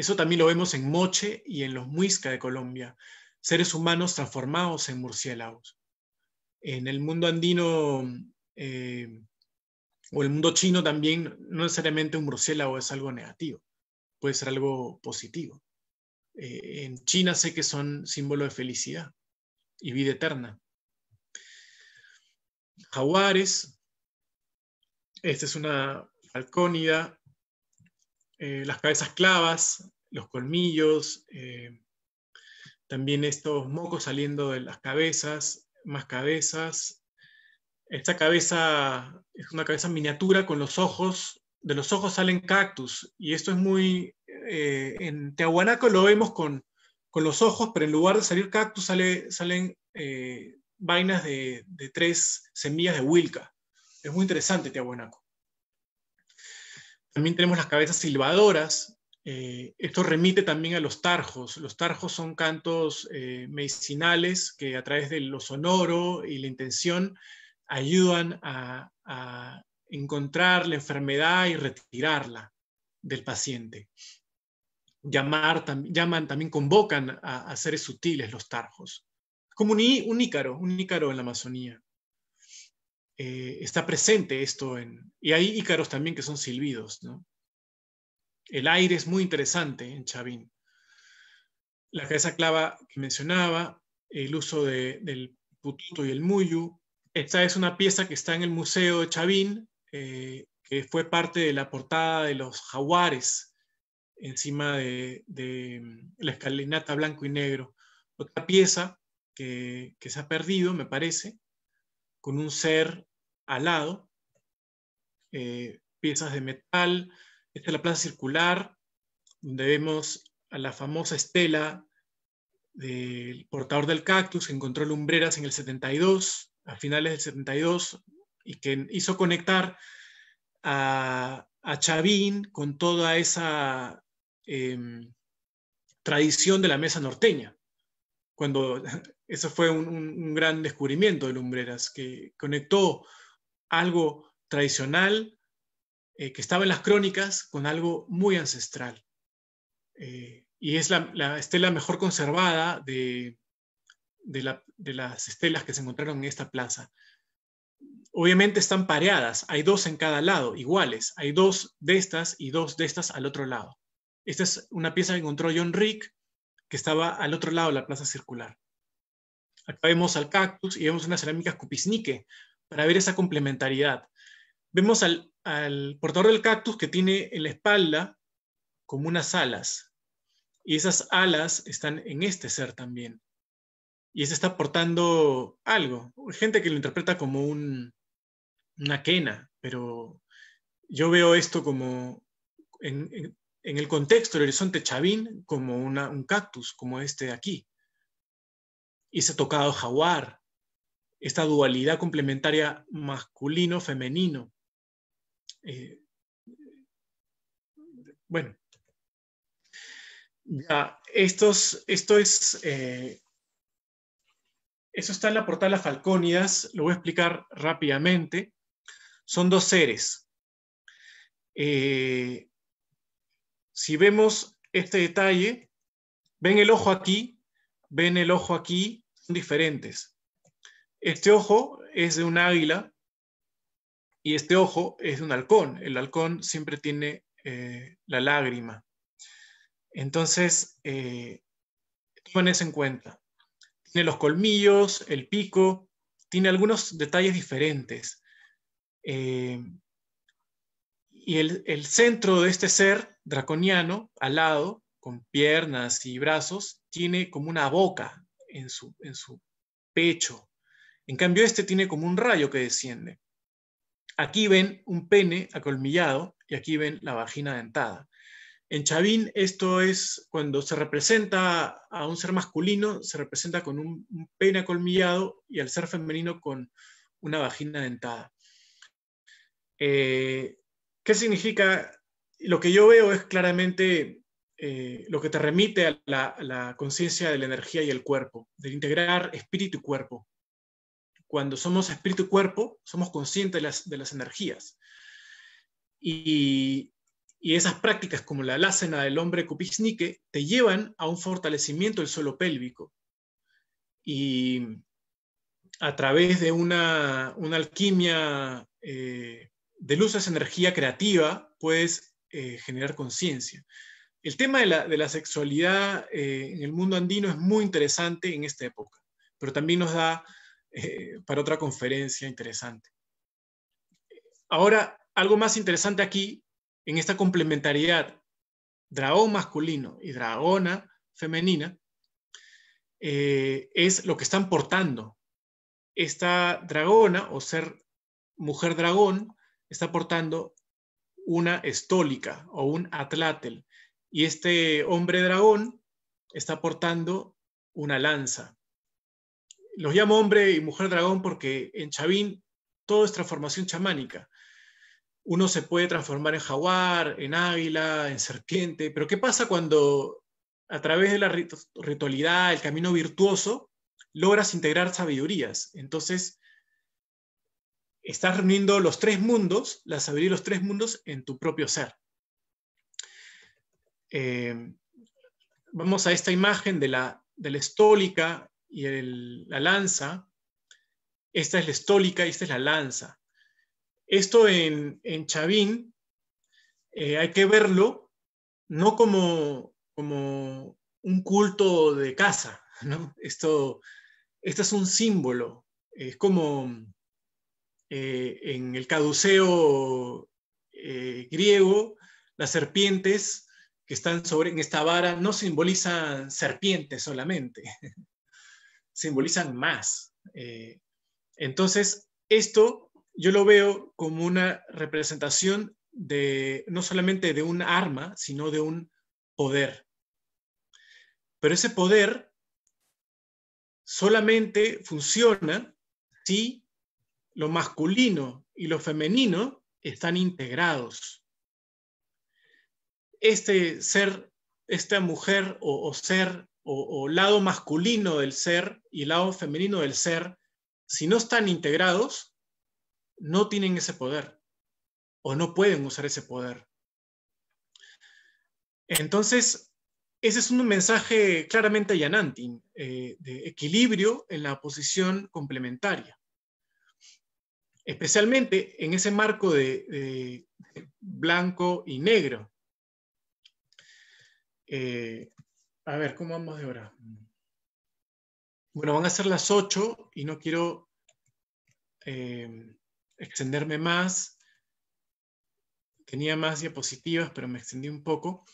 Eso también lo vemos en Moche y en los Muisca de Colombia, seres humanos transformados en murciélagos. En el mundo andino eh, o el mundo chino también, no necesariamente un murciélago es algo negativo, puede ser algo positivo. Eh, en China sé que son símbolo de felicidad y vida eterna. Jaguares, esta es una falcónida eh, las cabezas clavas, los colmillos, eh, también estos mocos saliendo de las cabezas, más cabezas. Esta cabeza es una cabeza miniatura con los ojos, de los ojos salen cactus y esto es muy, eh, en Tehuanaco lo vemos con, los ojos, pero en lugar de salir cactus sale, salen vainas de, tres semillas de Wilca. Es muy interesante Tehuanaco. También tenemos las cabezas silbadoras. Eh, esto remite también a los tarjos. Los tarjos son cantos eh, medicinales que a través de lo sonoro y la intención ayudan a, encontrar la enfermedad y retirarla del paciente. Llamar, llaman, también convocan a, seres sutiles los tarjos. Como un ícaro, un ícaro en la Amazonía. Eh, está presente esto en... Y hay ícaros también que son silbidos, El aire es muy interesante en Chavín. La cabeza clava que mencionaba, el uso del pututo y el muyu. Esta es una pieza que está en el Museo de Chavín, eh, que fue parte de la portada de los jaguares encima de, mm, la escalinata blanco y negro. Otra pieza que, se ha perdido, me parece, con un ser al lado, eh, piezas de metal. Esta es la plaza circular, donde vemos a la famosa estela del portador del cactus que encontró lumbreras en el 72, a finales del 72, y que hizo conectar a, a Chavín con toda esa em, tradición de la mesa norteña. Cuando eso fue un, un gran descubrimiento de lumbreras, que conectó algo tradicional eh, que estaba en las crónicas con algo muy ancestral. Eh, y es la, estela mejor conservada de, de, las estelas que se encontraron en esta plaza. Obviamente están pareadas, hay dos en cada lado, iguales, hay dos de estas y dos de estas al otro lado. Esta es una pieza que encontró John Rick, que estaba al otro lado de la plaza circular. Acá vemos al cactus y vemos una cerámica cupisnique, para ver esa complementariedad. Vemos al, portador del cactus que tiene en la espalda como unas alas, y esas alas están en este ser también. Y ese está portando algo. Hay gente que lo interpreta como una quena, pero yo veo esto como, en, el contexto del horizonte chavín, como un cactus, como este de aquí. Y ha tocado jaguar, esta dualidad complementaria masculino-femenino. Eh, bueno, estos, esto es, eh, eso está en la portada de las Falcónidas, lo voy a explicar rápidamente. Son dos seres. Eh, si vemos este detalle, ven el ojo aquí, ven el ojo aquí, son diferentes. Este ojo es de un águila y este ojo es de un halcón. El halcón siempre tiene eh, la lágrima. Entonces, pones eh, en cuenta. Tiene los colmillos, el pico, tiene algunos detalles diferentes. Eh, y el, centro de este ser draconiano, alado, con piernas y brazos, tiene como una boca en su pecho. En cambio, este tiene como un rayo que desciende. Aquí ven un pene acolmillado y aquí ven la vagina dentada. En Chavín esto es cuando se representa a un ser masculino, se representa con un, pene acolmillado y al ser femenino con una vagina dentada. Eh, ¿Qué significa? Lo que yo veo es claramente eh, lo que te remite a la, la conciencia de la energía y el cuerpo, de integrar espíritu y cuerpo cuando somos espíritu y cuerpo, somos conscientes de las, energías. Y, esas prácticas como la lásena del hombre copisnique te llevan a un fortalecimiento del suelo pélvico. Y a través de una, una alquimia eh, de luces, energía creativa, puedes eh, generar conciencia. El tema de la, sexualidad eh, en el mundo andino es muy interesante en esta época, pero también nos da eh, para otra conferencia interesante. Ahora, algo más interesante aquí, en esta complementariedad, dragón masculino y dragona femenina, eh, es lo que están portando. Esta dragona o ser mujer dragón está portando una estólica o un atlátel y este hombre dragón está portando una lanza los llamo hombre y mujer dragón porque en Chavín todo es transformación chamánica. Uno se puede transformar en jaguar, en águila, en serpiente, pero ¿qué pasa cuando a través de la ritualidad, el camino virtuoso, logras integrar sabidurías? Entonces, estás reuniendo los tres mundos, la sabiduría de los tres mundos en tu propio ser. Eh, vamos a esta imagen de la, de la estólica y la lanza. Esta es la estólica y esta es la lanza. Esto en, Chavín eh, hay que verlo no como, como un culto de casa, ¿no? Esto, es un símbolo, es como eh, en el caduceo eh, griego, las serpientes que están sobre en esta vara no simbolizan serpientes solamente, simbolizan más. Eh, entonces, esto yo lo veo como una representación de no solamente de un arma, sino de un poder. Pero ese poder solamente funciona si lo masculino y lo femenino están integrados. Este ser, esta mujer o, o ser o, lado masculino del ser y lado femenino del ser, si no están integrados, no tienen ese poder o no pueden usar ese poder. Entonces, ese es un mensaje claramente allanante, eh, de equilibrio en la posición complementaria. Especialmente en ese marco de, blanco y negro. Eh, a ver, ¿cómo vamos de hora? Bueno, van a ser las 8 y no quiero eh, extenderme más. Tenía más diapositivas, pero me extendí un poco.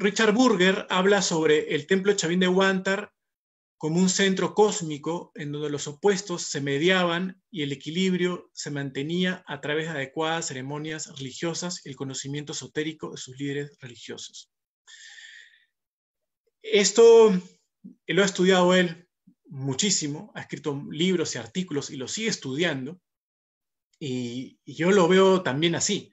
Richard Burger habla sobre el templo Chavín de Huántar como un centro cósmico en donde los opuestos se mediaban y el equilibrio se mantenía a través de adecuadas ceremonias religiosas y el conocimiento esotérico de sus líderes religiosos. Esto lo ha estudiado él muchísimo, ha escrito libros y artículos y lo sigue estudiando. Y, yo lo veo también así.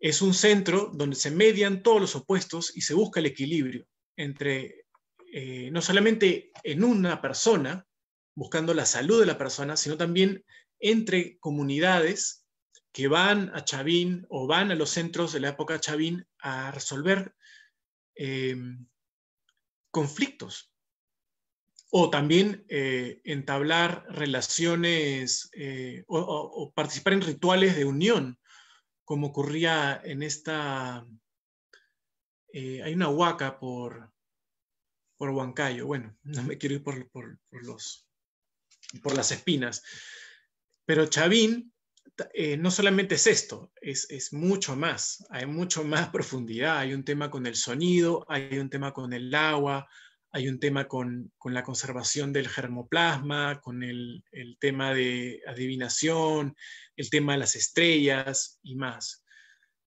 Es un centro donde se median todos los opuestos y se busca el equilibrio entre eh, no solamente en una persona, buscando la salud de la persona, sino también entre comunidades que van a Chavín o van a los centros de la época Chavín a resolver eh, conflictos o también eh, entablar relaciones eh, o, participar en rituales de unión, como ocurría en esta... Eh, hay una huaca por, por Huancayo, bueno, no me quiero ir por, por los, por las espinas, pero Chavín eh, no solamente es esto, es, mucho más, hay mucho más profundidad, hay un tema con el sonido, hay un tema con el agua, hay un tema con, la conservación del germoplasma, con el, tema de adivinación, el tema de las estrellas y más.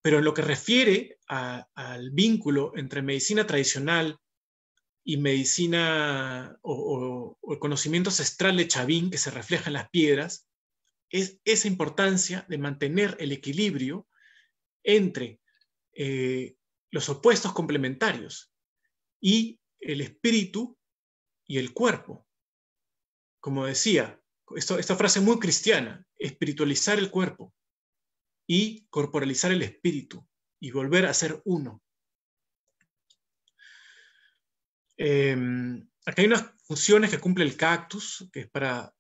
Pero en lo que refiere al vínculo entre medicina tradicional y medicina o, o el conocimiento ancestral de Chavín que se refleja en las piedras, es esa importancia de mantener el equilibrio entre eh, los opuestos complementarios y el espíritu y el cuerpo. Como decía, esta frase muy cristiana, espiritualizar el cuerpo y corporalizar el espíritu y volver a ser uno. Eh, em, aquí hay unas funciones que cumple el cactus, que es para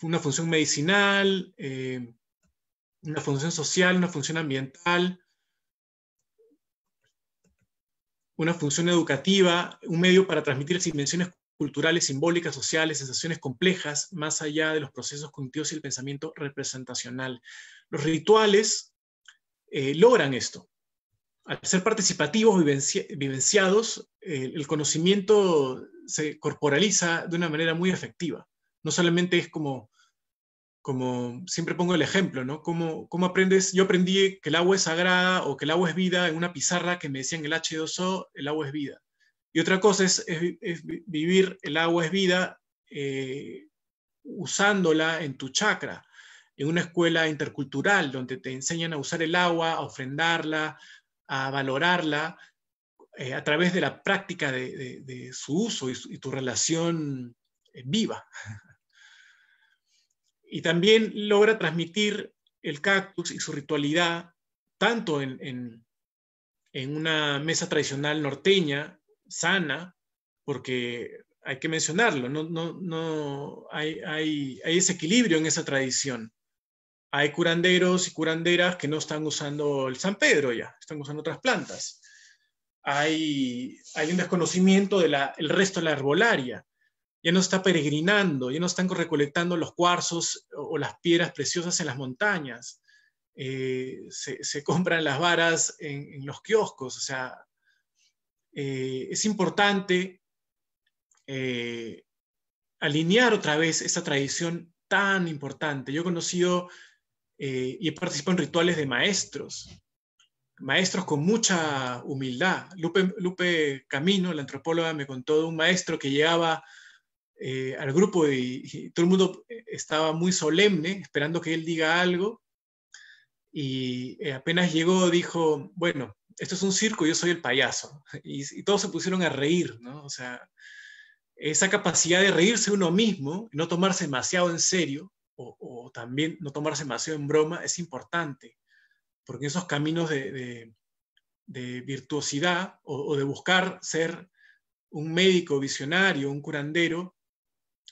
una función medicinal, eh, una función social, una función ambiental, una función educativa, un medio para transmitir las dimensiones culturales, simbólicas, sociales, sensaciones complejas, más allá de los procesos cognitivos y el pensamiento representacional. Los rituales eh, logran esto. Al ser participativos, vivenciados, eh, el conocimiento se corporaliza de una manera muy efectiva. No solamente es como, como siempre pongo el ejemplo, ¿no? ¿Cómo, aprendes? Yo aprendí que el agua es sagrada o que el agua es vida en una pizarra que me decían el H2O, el agua es vida. Y otra cosa es, vivir el agua es vida eh, usándola en tu chakra, en una escuela intercultural donde te enseñan a usar el agua, a ofrendarla, a valorarla eh, a través de la práctica de, su uso y, tu relación eh, viva y también logra transmitir el cactus y su ritualidad, tanto en, una mesa tradicional norteña, sana, porque hay que mencionarlo, no, no, hay, hay, ese equilibrio en esa tradición hay curanderos y curanderas que no están usando el San Pedro ya, están usando otras plantas. Hay, hay un desconocimiento del resto de la arbolaria ya no está peregrinando, ya no están recolectando los cuarzos o las piedras preciosas en las montañas, eh, se, compran las varas en, los kioscos, o sea, eh, es importante eh, alinear otra vez esta tradición tan importante. Yo he conocido y he participado en rituales de maestros, maestros con mucha humildad. Lupe, Lupe Camino, la antropóloga, me contó de un maestro que llegaba eh, al grupo y, todo el mundo eh, estaba muy solemne, esperando que él diga algo. Y eh, apenas llegó, dijo, bueno, esto es un circo, yo soy el payaso. Y, todos se pusieron a reír, ¿no? O sea, esa capacidad de reírse uno mismo, no tomarse demasiado en serio, o, también no tomarse demasiado en broma, es importante, porque esos caminos de, virtuosidad o de buscar ser un médico visionario, un curandero,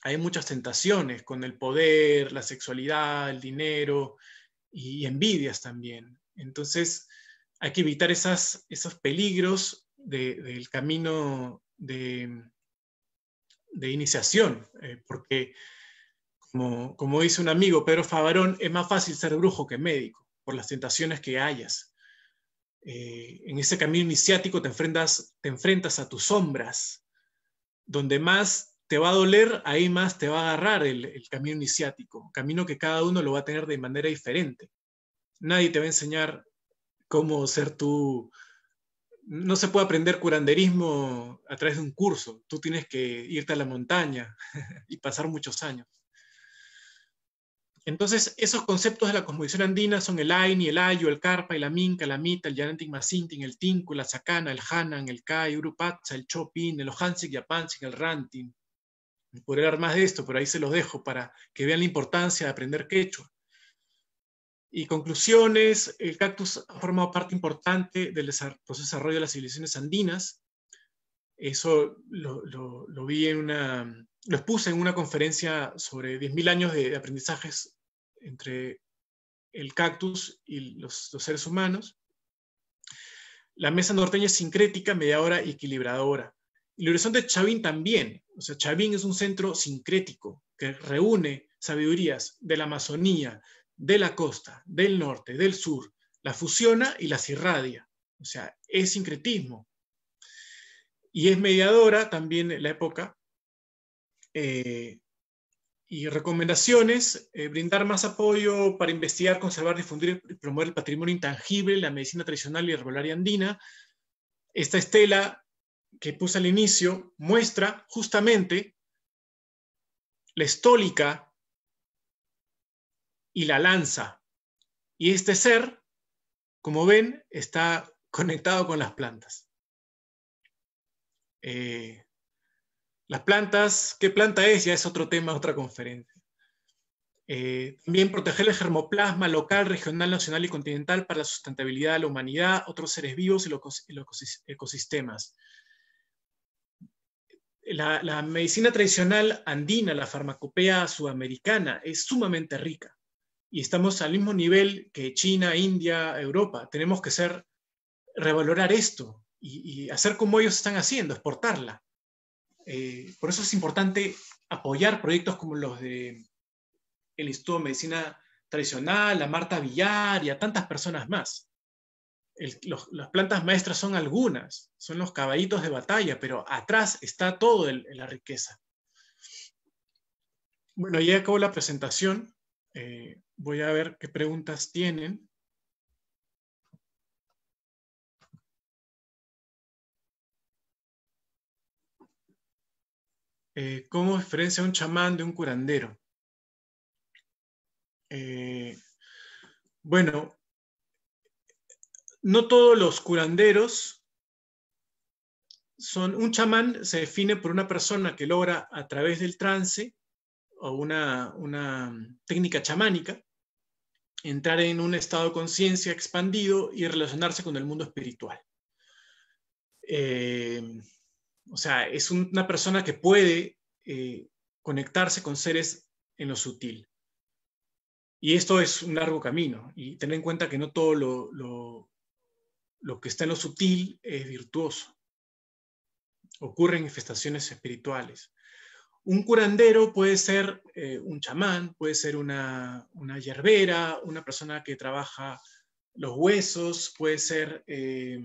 hay muchas tentaciones con el poder, la sexualidad, el dinero y, envidias también. Entonces, hay que evitar esas, esos peligros del camino de, de iniciación, eh, porque como, dice un amigo, Pedro Favarón, es más fácil ser brujo que médico, por las tentaciones que hayas. Eh, en ese camino iniciático te enfrentas, te enfrentas a tus sombras, donde más te va a doler, ahí más te va a agarrar el, camino iniciático, camino que cada uno lo va a tener de manera diferente. Nadie te va a enseñar cómo ser tú. No se puede aprender curanderismo a través de un curso. Tú tienes que irte a la montaña y pasar muchos años. Entonces, esos conceptos de la cosmovisión andina son el Aini, el Ayu, el Carpa, el minca, la Mita, el Yanantik Masintin, el Tinku, la Sakana, el Hanan, el Kai, Urupacha, el Chopin, el Ohansik, Yapansik, el Rantin, Podría hablar más de esto, pero ahí se los dejo para que vean la importancia de aprender quechua. Y conclusiones, el cactus ha formado parte importante del desarrollo de las civilizaciones andinas. Eso lo, vi en una, lo expuse en una conferencia sobre 10.000 años de aprendizajes entre el cactus y los, los seres humanos. La mesa norteña es sincrética, mediadora y equilibradora. Y el horizonte Chavín también. O sea, Chavín es un centro sincrético que reúne sabidurías de la Amazonía, de la costa, del norte, del sur, la fusiona y las irradia. O sea, es sincretismo. Y es mediadora también la época. Eh, y recomendaciones, eh, brindar más apoyo para investigar, conservar, difundir y promover el patrimonio intangible, la medicina tradicional y herbolaria andina. Esta estela que puse al inicio muestra justamente la estólica y la lanza. Y este ser, como ven, está conectado con las plantas. Eh, las plantas, ¿qué planta es? Ya es otro tema, otra conferencia. Eh, también proteger el germoplasma local, regional, nacional y continental para la sustentabilidad de la humanidad, otros seres vivos y los ecosistemas la, medicina tradicional andina, la farmacopea sudamericana, es sumamente rica y estamos al mismo nivel que China, India, Europa. Tenemos que ser, revalorar esto y, hacer como ellos están haciendo, exportarla. Eh, por eso es importante apoyar proyectos como los de el Instituto de Medicina Tradicional, a Marta Villar y a tantas personas más las plantas maestras son algunas, son los caballitos de batalla, pero atrás está toda la riqueza. Bueno, ya acabo la presentación. Eh, voy a ver qué preguntas tienen. Eh, ¿Cómo diferencia un chamán de un curandero? Eh, bueno, no todos los curanderos son, un chamán se define por una persona que logra a través del trance o una, técnica chamánica entrar en un estado de conciencia expandido y relacionarse con el mundo espiritual. Eh, o sea, es una persona que puede eh, conectarse con seres en lo sutil. Y esto es un largo camino. Y tener en cuenta que no todo lo, lo que está en lo sutil es virtuoso. Ocurren infestaciones espirituales. Un curandero puede ser eh, un chamán, puede ser una, una yerbera, una persona que trabaja los huesos, puede ser eh,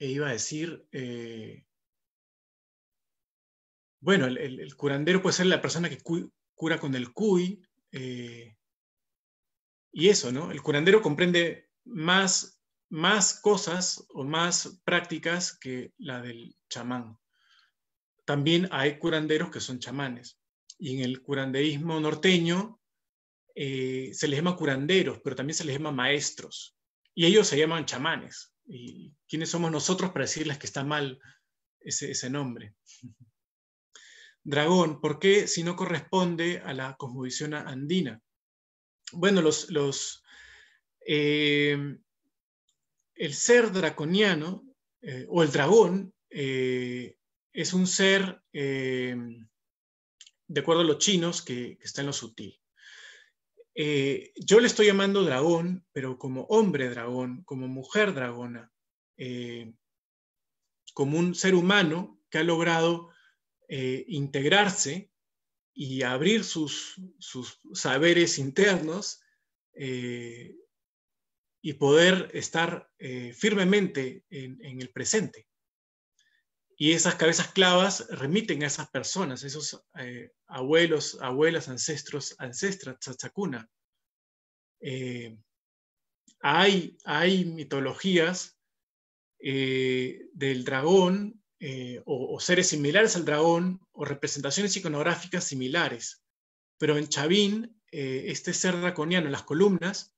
iba a decir, eh, bueno, el, curandero puede ser la persona que cura con el cuy, eh, y eso, ¿no? El curandero comprende más, más cosas o más prácticas que la del chamán. También hay curanderos que son chamanes. Y en el curandeísmo norteño eh, se les llama curanderos, pero también se les llama maestros. Y ellos se llaman chamanes. ¿Y quiénes somos nosotros para decirles que está mal ese, ese nombre? dragón. ¿Por qué si no corresponde a la cosmovisión andina? Bueno, los, eh, el ser draconiano eh, o el dragón eh, es un ser, de acuerdo a los chinos, que, que está en lo sutil. yo le estoy llamando dragón, pero como hombre dragón, como mujer dragona, como un ser humano que ha logrado eh, integrarse y abrir sus, saberes internos eh, y poder estar eh, firmemente en, el presente. Y esas cabezas clavas remiten a esas personas, esos abuelos, abuelas, ancestros, ancestras, tzatzakuna. hay, hay mitologías del dragón eh, o, seres similares al dragón o representaciones iconográficas similares. Pero en Chavín, eh, este ser draconiano en las columnas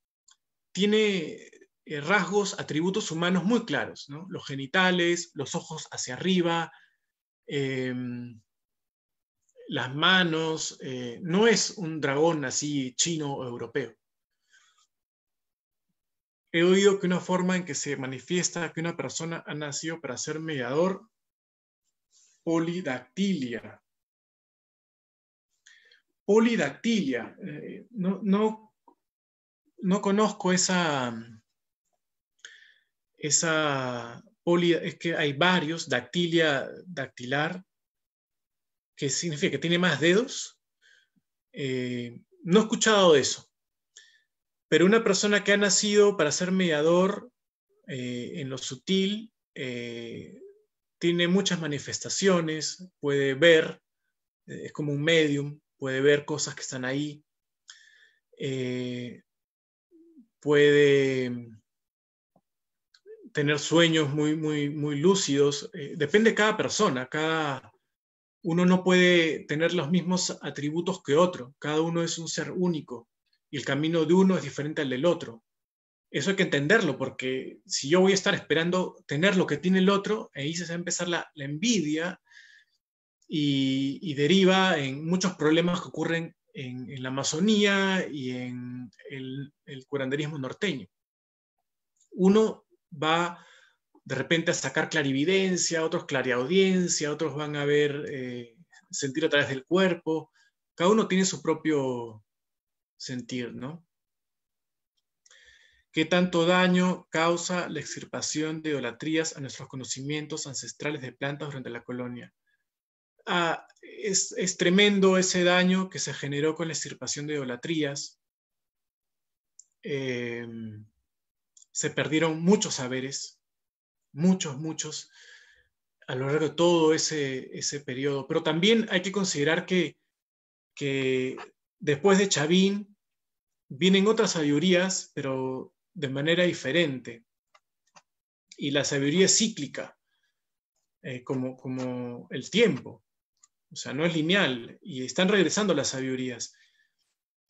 tiene eh, rasgos, atributos humanos muy claros, los genitales, los ojos hacia arriba, em, las manos, no es un dragón así chino o europeo he oído que una forma en que se manifiesta que una persona ha nacido para ser mediador polidactilia. Polidactilia. Eh, no, no, conozco esa, esa poli, es que hay varios, dactilia, dactilar, que significa que tiene más dedos. Eh, no he escuchado de eso. Pero una persona que ha nacido para ser mediador eh, en lo sutil, tiene muchas manifestaciones, puede ver, eh, es como un medium, puede ver cosas que están ahí, eh, puede tener sueños muy, muy, muy lúcidos. Eh, depende de cada persona, cada, uno no puede tener los mismos atributos que otro, cada uno es un ser único y el camino de uno es diferente al del otro. Eso hay que entenderlo, porque si yo voy a estar esperando tener lo que tiene el otro, ahí se va a empezar la, envidia y, deriva en muchos problemas que ocurren en, la Amazonía y en el, curanderismo norteño. Uno va de repente a sacar clarividencia, otros clariaudiencia, otros van a ver, eh, sentir a través del cuerpo. Cada uno tiene su propio sentir, ¿no? ¿Qué tanto daño causa la extirpación de idolatrías a nuestros conocimientos ancestrales de plantas durante la colonia? Ah, es, tremendo ese daño que se generó con la extirpación de idolatrías. Em, se perdieron muchos saberes, muchos, muchos, a lo largo de todo ese, periodo. Pero también hay que considerar que, que después de Chavín vienen otras sabidurías, pero de manera diferente. Y la sabiduría es cíclica, eh, como, el tiempo. O sea, no es lineal. Y están regresando las sabidurías.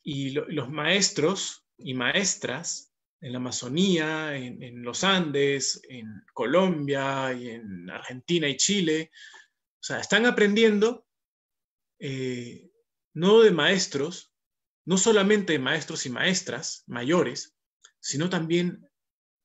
Y los maestros y maestras en la Amazonía, en, los Andes, en Colombia y en Argentina y Chile, o sea, están aprendiendo eh, no de maestros, no solamente de maestros y maestras mayores, sino también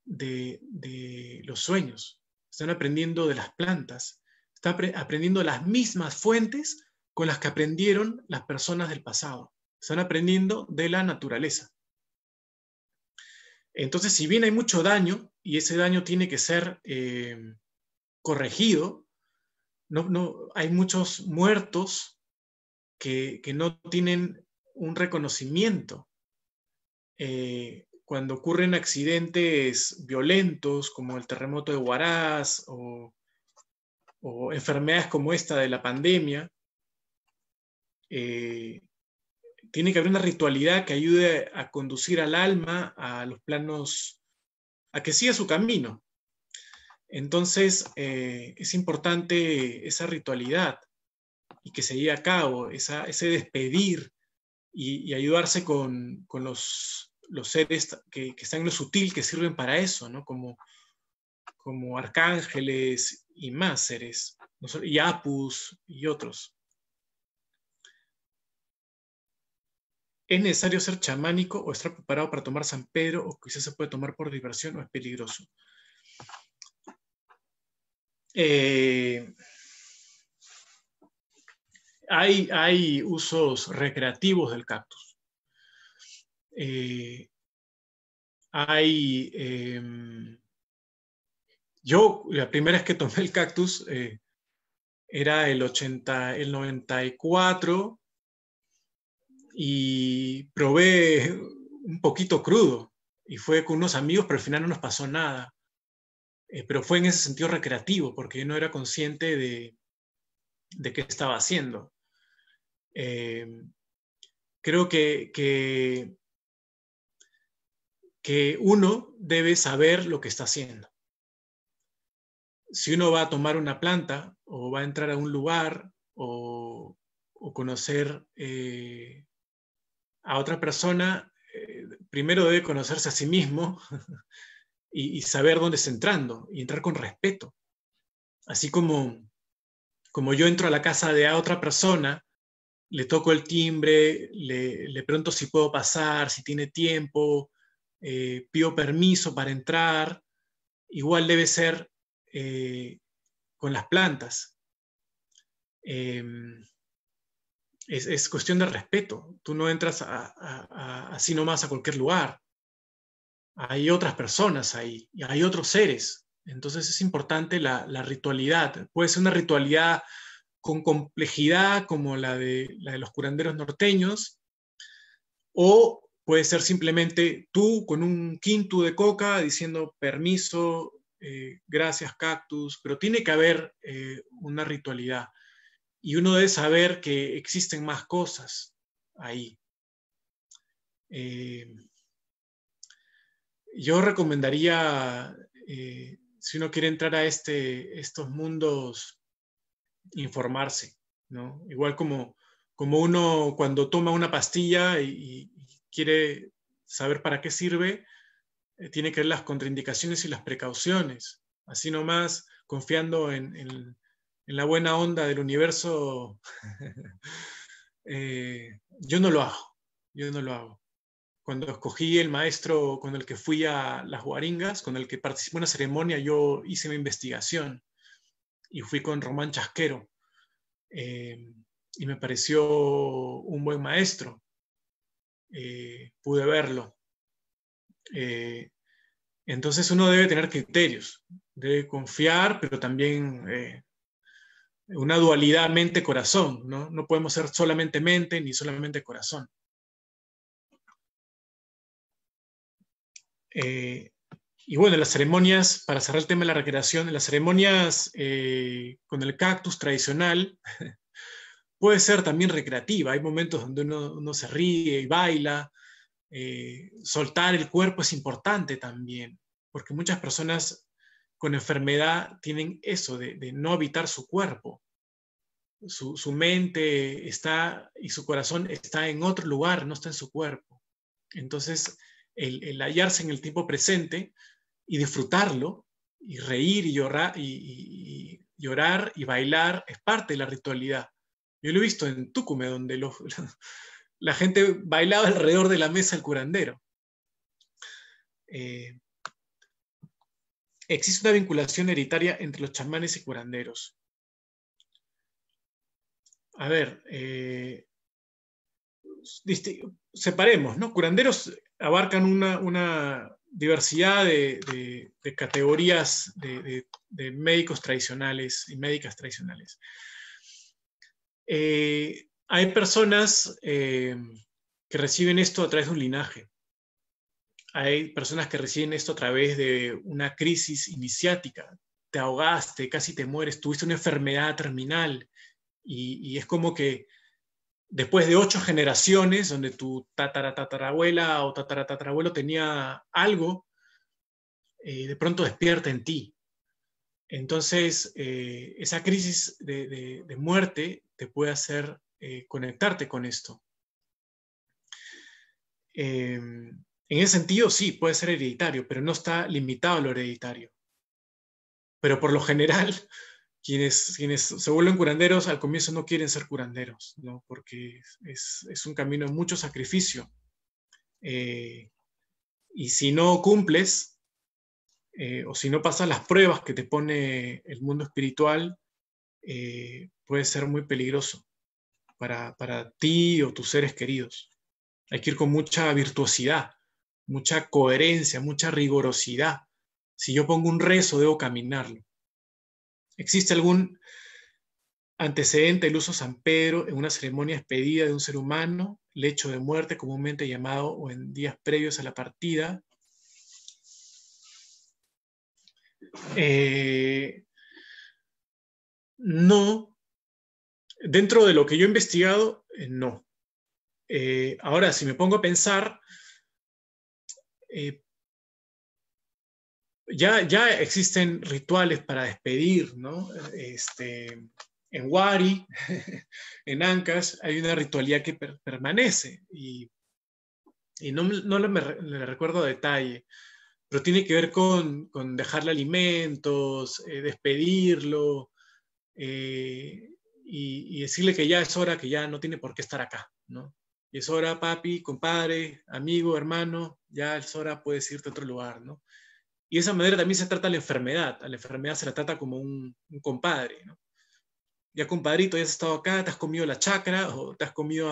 de, los sueños. Están aprendiendo de las plantas, están aprendiendo las mismas fuentes con las que aprendieron las personas del pasado. Están aprendiendo de la naturaleza. Entonces, si bien hay mucho daño y ese daño tiene que ser eh, corregido, no, hay muchos muertos que, que no tienen un reconocimiento eh, cuando ocurren accidentes violentos como el terremoto de Huaraz o, enfermedades como esta de la pandemia, eh, tiene que haber una ritualidad que ayude a conducir al alma a los planos, a que siga su camino. Entonces, eh, es importante esa ritualidad y que se lleve a cabo, ese despedir y, ayudarse con, los los seres que, están en lo sutil que sirven para eso, ¿no? Como, como arcángeles y más seres, y Apus y otros. ¿Es necesario ser chamánico o estar preparado para tomar San Pedro o quizás se puede tomar por diversión o es peligroso? Eh, hay, hay usos recreativos del cactus eh, hay... Em, yo, la primera vez que tomé el cactus eh, era el, 80, el 94 y probé un poquito crudo y fue con unos amigos, pero al final no nos pasó nada. Eh, pero fue en ese sentido recreativo, porque yo no era consciente de, de qué estaba haciendo. Em, creo que que uno debe saber lo que está haciendo. Si uno va a tomar una planta o va a entrar a un lugar o, conocer eh, a otra persona, eh, primero debe conocerse a sí mismo y, saber dónde está entrando y entrar con respeto. Así como, como yo entro a la casa de a otra persona le toco el timbre, le, le, pregunto si puedo pasar, si tiene tiempo, eh, pido permiso para entrar, igual debe ser eh, con las plantas. Em, es, cuestión de respeto. Tú no entras así nomás a cualquier lugar. Hay otras personas ahí, y hay otros seres. Entonces es importante la, ritualidad. Puede ser una ritualidad con complejidad como la la de los curanderos norteños, o Puede ser simplemente tú con un quinto de coca diciendo permiso, eh, gracias cactus, pero tiene que haber eh, una ritualidad. Y uno debe saber que existen más cosas ahí. Eh, yo recomendaría, si uno quiere entrar a este, estos mundos, informarse, ¿no? Igual como, como uno cuando toma una pastilla y, quiere saber para qué sirve, eh, tiene que ver las contraindicaciones y las precauciones. Así nomás, confiando en, la buena onda del universo, eh, yo no lo hago, yo no lo hago. Cuando escogí el maestro con el que fui a las guaringas, con el que participé en una ceremonia, yo hice mi investigación y fui con Román Chasquero. Eh, y me pareció un buen maestro. Eh, pude verlo. Eh, entonces uno debe tener criterios, debe confiar, pero también eh, una dualidad mente-corazón, ¿no? No podemos ser solamente mente ni solamente corazón. y bueno, las ceremonias, para cerrar el tema de la recreación, las ceremonias con el cactus tradicional puede ser también recreativa. Hay momentos donde uno, se ríe y baila. Eh, soltar el cuerpo es importante también, porque muchas personas con enfermedad tienen eso de, no habitar su cuerpo. Su, mente está y su corazón está en otro lugar, no está en su cuerpo. Entonces, el, hallarse en el tiempo presente y disfrutarlo y reír y llorar y llorar y bailar es parte de la ritualidad. Yo lo he visto en Túcume, donde la gente bailaba alrededor de la mesa el curandero. Eh, existe una vinculación hereditaria entre los chamanes y curanderos. A ver, eh, separemos, ¿no? Curanderos abarcan una, diversidad de, categorías de, médicos tradicionales y médicas tradicionales. Eh, hay personas eh, que reciben esto a través de un linaje. Hay personas que reciben esto a través de una crisis iniciática. Te ahogaste, casi te mueres, tuviste una enfermedad terminal. Y, es como que después de ocho generaciones, donde tu tataratatarabuela o tataratatarabuelo tenía algo, eh, de pronto despierta en ti. Entonces, esa crisis de muerte te puede hacer eh, conectarte con esto. Em, en ese sentido, sí, puede ser hereditario, pero no está limitado a lo hereditario. Pero por lo general, quienes, quienes se vuelven curanderos al comienzo no quieren ser curanderos, ¿no? porque es, es, un camino de mucho sacrificio. Eh, y si no cumples, eh, o si no pasas las pruebas que te pone el mundo espiritual, puede ser muy peligroso para, para ti o tus seres queridos. Hay que ir con mucha virtuosidad, mucha coherencia, mucha rigorosidad. Si yo pongo un rezo, debo caminarlo. ¿Existe algún antecedente del uso San Pedro en una ceremonia expedida de un ser humano, lecho de muerte comúnmente llamado o en días previos a la partida? Eh, no, dentro de lo que yo he investigado, eh, no. Eh, ahora, si me pongo a pensar, eh, ya, ya existen rituales para despedir, ¿no? Este, en Wari, en Ancas, hay una ritualidad que permanece y, no, no la, recuerdo a detalle, pero tiene que ver con, dejarle alimentos, despedirlo, y, decirle que ya es hora, que ya no tiene por qué estar acá, ¿no? Y es hora, papi, compadre, amigo, hermano, ya es hora, puedes irte a otro lugar, ¿no? Y de esa manera también se trata la enfermedad, a la enfermedad se la trata como un, compadre, ¿no? Ya compadrito, ya has estado acá, te has comido la chacra o te has comido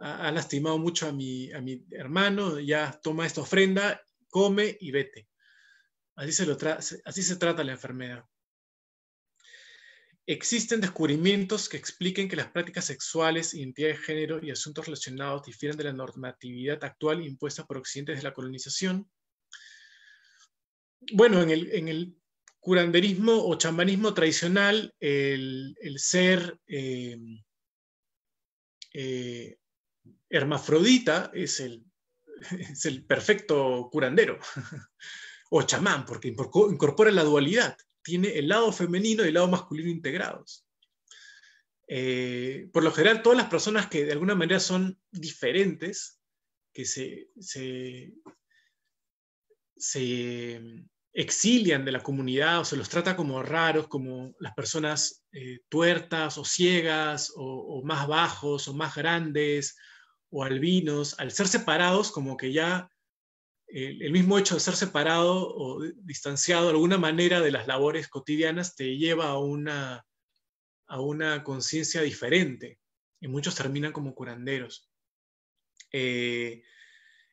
ha lastimado mucho a mi, a mi hermano, ya toma esta ofrenda, come y vete. Así se, lo así se trata la enfermedad. Existen descubrimientos que expliquen que las prácticas sexuales, identidad de género y asuntos relacionados difieren de la normatividad actual impuesta por occidentes de la colonización. Bueno, en el, curanderismo o chamanismo tradicional, el, ser eh, eh, hermafrodita es el perfecto curandero o chamán, porque incorpora la dualidad tiene el lado femenino y el lado masculino integrados. Eh, por lo general, todas las personas que de alguna manera son diferentes, que se, exilian de la comunidad o se los trata como raros, como las personas eh, tuertas o ciegas o, más bajos o más grandes o albinos, al ser separados como que ya el, mismo hecho de ser separado o distanciado de alguna manera de las labores cotidianas te lleva a una, a una conciencia diferente. Y muchos terminan como curanderos. Eh,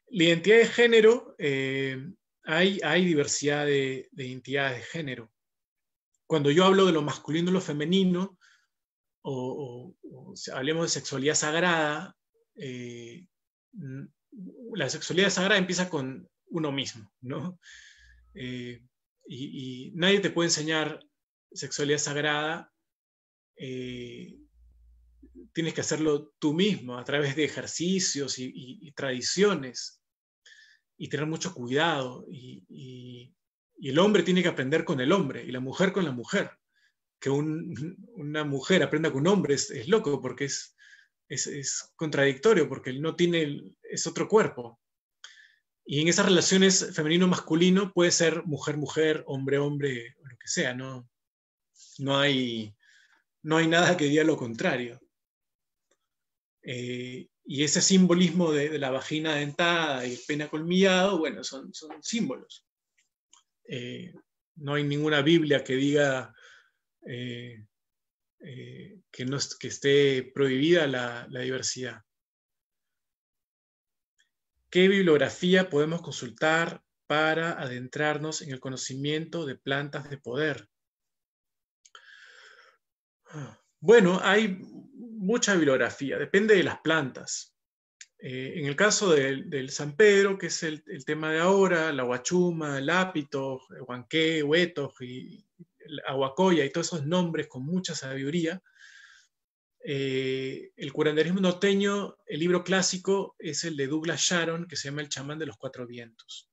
la identidad de género, eh, hay, hay, diversidad de, identidades de género. Cuando yo hablo de lo masculino y lo femenino, o, hablemos de sexualidad sagrada, eh, la sexualidad sagrada empieza con uno mismo, ¿no? Eh, y, nadie te puede enseñar sexualidad sagrada, eh, tienes que hacerlo tú mismo a través de ejercicios y, tradiciones y tener mucho cuidado y, el hombre tiene que aprender con el hombre y la mujer con la mujer. Que una mujer aprenda con un hombre es loco porque es es, contradictorio porque él no tiene, es otro cuerpo. Y en esas relaciones femenino-masculino puede ser mujer-mujer, hombre-hombre, lo que sea, ¿no? No hay, no hay nada que diga lo contrario. Eh, y ese simbolismo de, la vagina dentada y el pena colmillado, bueno, son, son símbolos. Eh, no hay ninguna Biblia que diga eh, eh, que, no, esté prohibida la, diversidad. ¿Qué bibliografía podemos consultar para adentrarnos en el conocimiento de plantas de poder? Ah, bueno, hay mucha bibliografía, depende de las plantas. Eh, en el caso del, San Pedro, que es el, tema de ahora, la huachuma, el ápito, el huanqué, huetos y, Aguacoya y todos esos nombres con mucha sabiduría. Eh, el curanderismo norteño, el libro clásico es el de Douglas Sharon, que se llama El chamán de los cuatro vientos.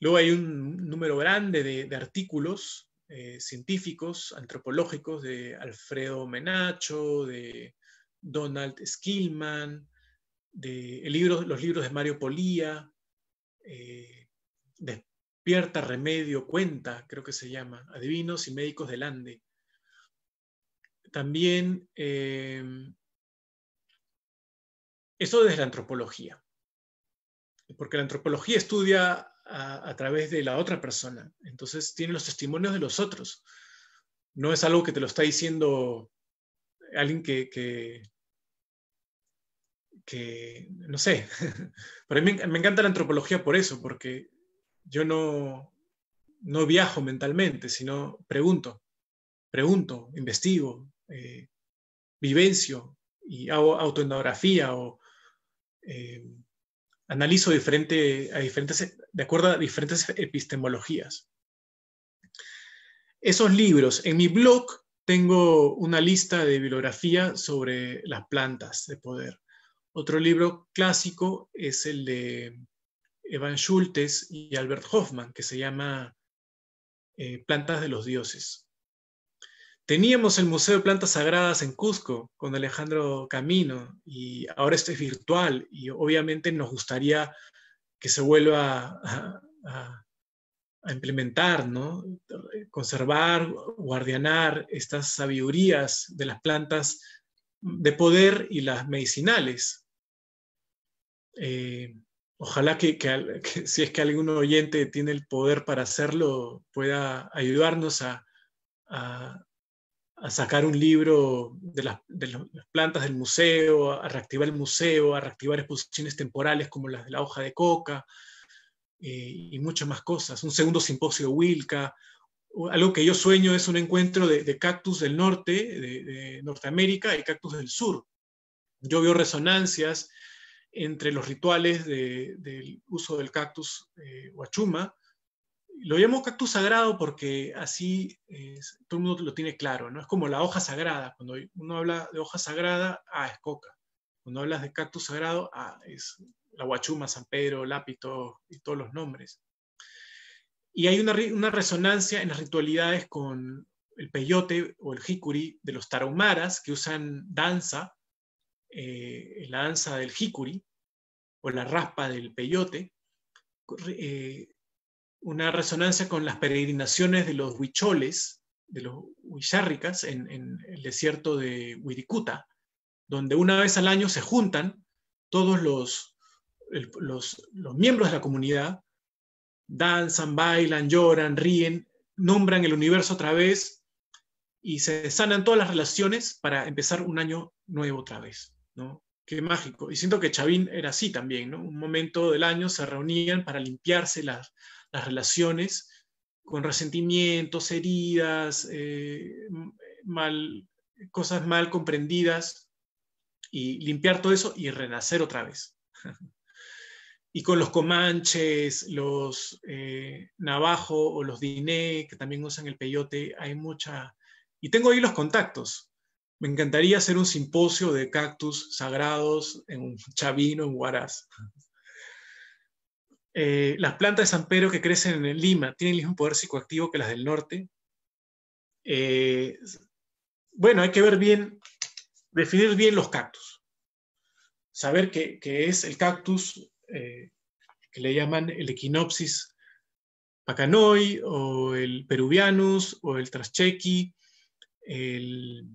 Luego hay un número grande de, artículos eh, científicos, antropológicos, de Alfredo Menacho, de Donald Skillman, de los libros de Mario Polía, eh, de, Pierta, Remedio, Cuenta, creo que se llama, Adivinos y Médicos del Ande. También, eh, eso desde la antropología, porque la antropología estudia a, través de la otra persona, entonces tiene los testimonios de los otros. No es algo que te lo está diciendo alguien que, que no sé, a mí me encanta la antropología por eso, porque yo no, no viajo mentalmente, sino pregunto, pregunto, investigo, eh, vivencio y hago autonografía o eh, analizo a diferentes, de acuerdo a diferentes epistemologías. Esos libros, en mi blog tengo una lista de bibliografía sobre las plantas de poder. Otro libro clásico es el de Evan Schultes y Albert Hoffman, que se llama eh, Plantas de los Dioses. Teníamos el Museo de Plantas Sagradas en Cusco con Alejandro Camino y ahora esto es virtual y obviamente nos gustaría que se vuelva a, implementar, ¿no? conservar, guardianar estas sabidurías de las plantas de poder y las medicinales. Eh, ojalá que, si es que algún oyente tiene el poder para hacerlo, pueda ayudarnos a, sacar un libro de las, plantas del museo, a reactivar el museo, a reactivar exposiciones temporales como las de la hoja de coca eh, y muchas más cosas. Un segundo simposio Wilca. Algo que yo sueño es un encuentro de, cactus del norte, de, de Norteamérica, y cactus del sur. Yo veo resonancias, entre los rituales del uso del cactus eh, huachuma. Lo llamo cactus sagrado porque así eh, todo el mundo lo tiene claro, ¿no? Es como la hoja sagrada. Cuando uno habla de hoja sagrada, ah, es coca. Cuando hablas de cactus sagrado, ah, es la huachuma, San Pedro, Lápito y todos los nombres. Y hay una, una resonancia en las ritualidades con el peyote o el jicuri de los tarahumaras que usan danza eh, la danza del jicuri o la raspa del peyote, eh, una resonancia con las peregrinaciones de los huicholes, de los huicharricas en, el desierto de Huiricuta, donde una vez al año se juntan todos los miembros de la comunidad, danzan, bailan, lloran, ríen, nombran el universo otra vez y se sanan todas las relaciones para empezar un año nuevo otra vez. Qué mágico. Y siento que Chavín era así también, ¿no? Un momento del año se reunían para limpiarse las, relaciones con resentimientos, heridas, eh, mal, cosas mal comprendidas, y limpiar todo eso y renacer otra vez. y con los comanches, los eh, navajo o los diné, que también usan el peyote, hay mucha... Y tengo ahí los contactos, me encantaría hacer un simposio de cactus sagrados en Chavino, en Huaraz. Eh, las plantas de San Pedro que crecen en Lima tienen el mismo poder psicoactivo que las del norte. Eh, bueno, hay que ver bien, definir bien los cactus. Saber qué es el cactus eh, que le llaman el Equinopsis pacanoi o el Peruvianus o el Traschequi, el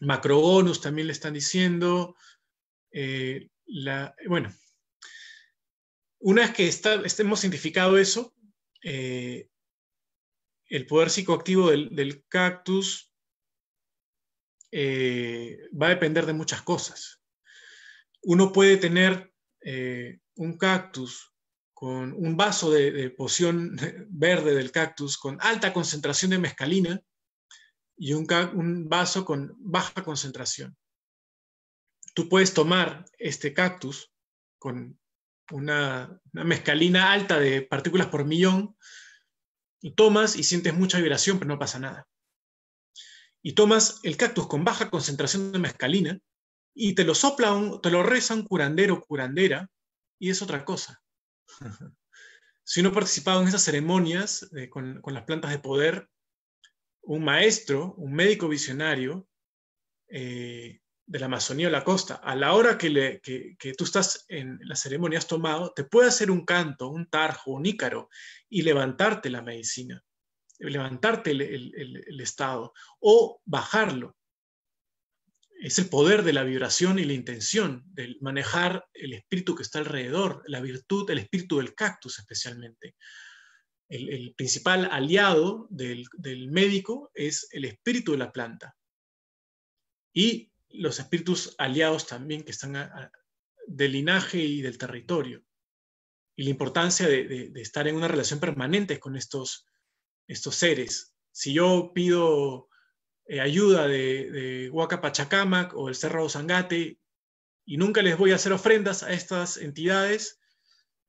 macrobonus también le están diciendo. Eh, la, bueno, una vez que estemos hemos identificado eso, eh, el poder psicoactivo del, cactus eh, va a depender de muchas cosas. Uno puede tener un cactus con un vaso de, de poción verde del cactus con alta concentración de mescalina, y un, vaso con baja concentración. Tú puedes tomar este cactus con una, mezcalina alta de partículas por millón, y tomas y sientes mucha vibración, pero no pasa nada. Y tomas el cactus con baja concentración de mezcalina y te lo sopla, te lo reza un curandero curandera, y es otra cosa. si uno ha participado en esas ceremonias eh, con, las plantas de poder, un maestro, un médico visionario eh, de la Amazonía o la costa, a la hora que, tú estás en la ceremonia, has tomado, te puede hacer un canto, un tarjo, un ícaro y levantarte la medicina, levantarte el, estado o bajarlo. Es el poder de la vibración y la intención, de manejar el espíritu que está alrededor, la virtud, el espíritu del cactus especialmente el, principal aliado del, médico es el espíritu de la planta. Y los espíritus aliados también que están del linaje y del territorio. Y la importancia de, estar en una relación permanente con estos, seres. Si yo pido eh, ayuda de, Huaca Pachacamac o el Cerro Sangate y nunca les voy a hacer ofrendas a estas entidades,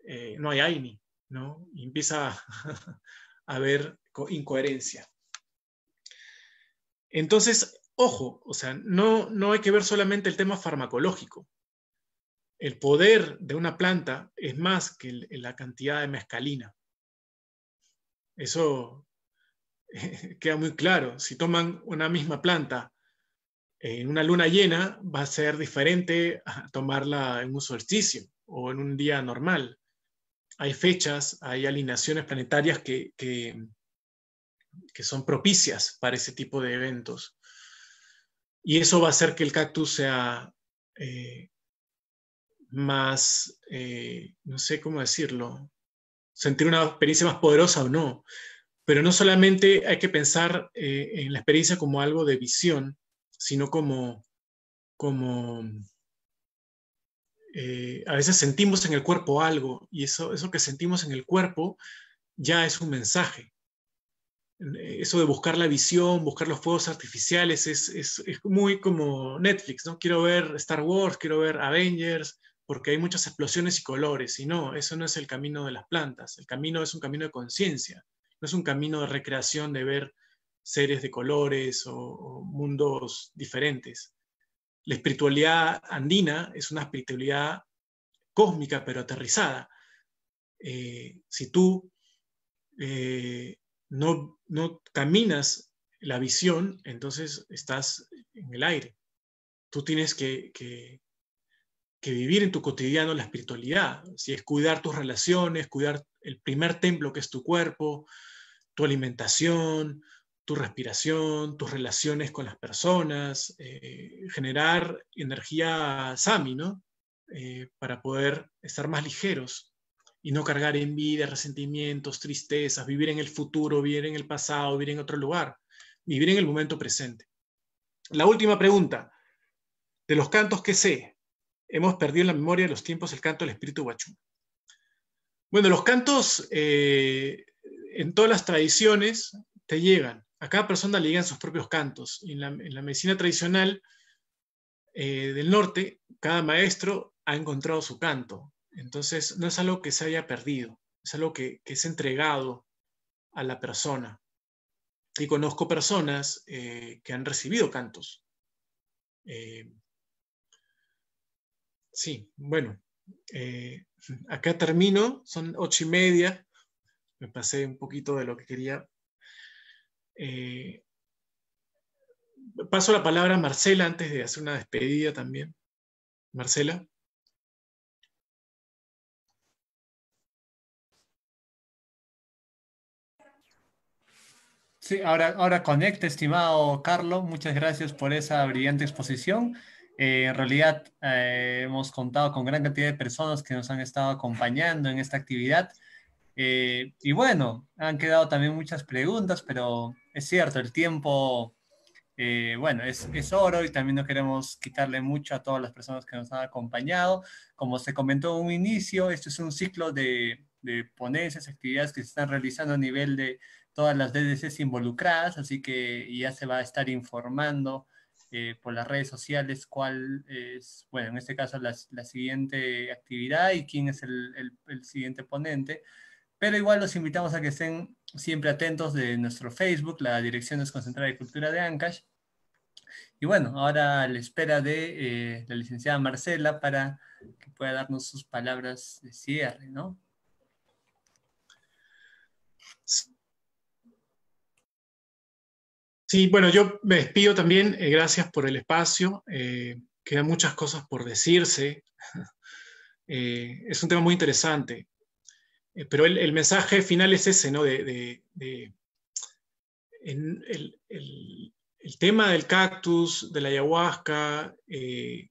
eh, no hay Aini. ¿no? Y empieza a, haber incoherencia. Entonces, ojo, o sea, no, no hay que ver solamente el tema farmacológico. El poder de una planta es más que la cantidad de mescalina. Eso queda muy claro. Si toman una misma planta en una luna llena, va a ser diferente a tomarla en un solsticio o en un día normal hay fechas, hay alineaciones planetarias que, son propicias para ese tipo de eventos. Y eso va a hacer que el cactus sea eh, más, eh, no sé cómo decirlo, sentir una experiencia más poderosa o no. Pero no solamente hay que pensar eh, en la experiencia como algo de visión, sino como, como eh, a veces sentimos en el cuerpo algo y eso, eso que sentimos en el cuerpo ya es un mensaje. Eh, eso de buscar la visión, buscar los fuegos artificiales, es, muy como Netflix, ¿no? Quiero ver Star Wars, quiero ver Avengers, porque hay muchas explosiones y colores, y no, eso no es el camino de las plantas, el camino es un camino de conciencia, no es un camino de recreación de ver seres de colores o mundos diferentes. La espiritualidad andina es una espiritualidad cósmica pero aterrizada. Eh, si tú eh, no, caminas la visión, entonces estás en el aire. Tú tienes que, vivir en tu cotidiano la espiritualidad. Si es cuidar tus relaciones, cuidar el primer templo que es tu cuerpo, tu alimentación, tu respiración, tus relaciones con las personas, eh, generar energía sami, ¿no? Eh, para poder estar más ligeros y no cargar envidia, resentimientos, tristezas, vivir en el futuro, vivir en el pasado, vivir en otro lugar, vivir en el momento presente. La última pregunta. De los cantos que sé, hemos perdido en la memoria de los tiempos el canto del espíritu huachú. Bueno, los cantos eh, en todas las tradiciones te llegan a cada persona le llegan sus propios cantos. En la, en la medicina tradicional eh, del norte, cada maestro ha encontrado su canto. Entonces, no es algo que se haya perdido, es algo que, es entregado a la persona. Y conozco personas eh, que han recibido cantos. Eh, sí, bueno, acá termino, son ocho y media, me pasé un poquito de lo que quería eh, paso la palabra a Marcela antes de hacer una despedida también. Marcela. Sí, ahora, ahora conecta, estimado Carlos. Muchas gracias por esa brillante exposición. Eh, en realidad eh, hemos contado con gran cantidad de personas que nos han estado acompañando en esta actividad. y bueno, han quedado también muchas preguntas, pero es cierto, el tiempo, eh, bueno, es, oro y también no queremos quitarle mucho a todas las personas que nos han acompañado. Como se comentó en un inicio, esto es un ciclo de, ponencias, actividades que se están realizando a nivel de todas las DDCs involucradas, así que ya se va a estar informando eh, por las redes sociales cuál es, bueno, en este caso la, siguiente actividad y quién es el, el siguiente ponente. Pero igual los invitamos a que estén siempre atentos de nuestro Facebook, la Dirección Desconcentrada de Cultura de Ancash. Y bueno, ahora a la espera de eh, la licenciada Marcela para que pueda darnos sus palabras de cierre, ¿no? Sí, bueno, yo me despido también. Eh, gracias por el espacio. Eh, quedan muchas cosas por decirse. es un tema muy interesante. Eh, pero el, mensaje final es ese, ¿no? el, tema del cactus, de la ayahuasca, eh,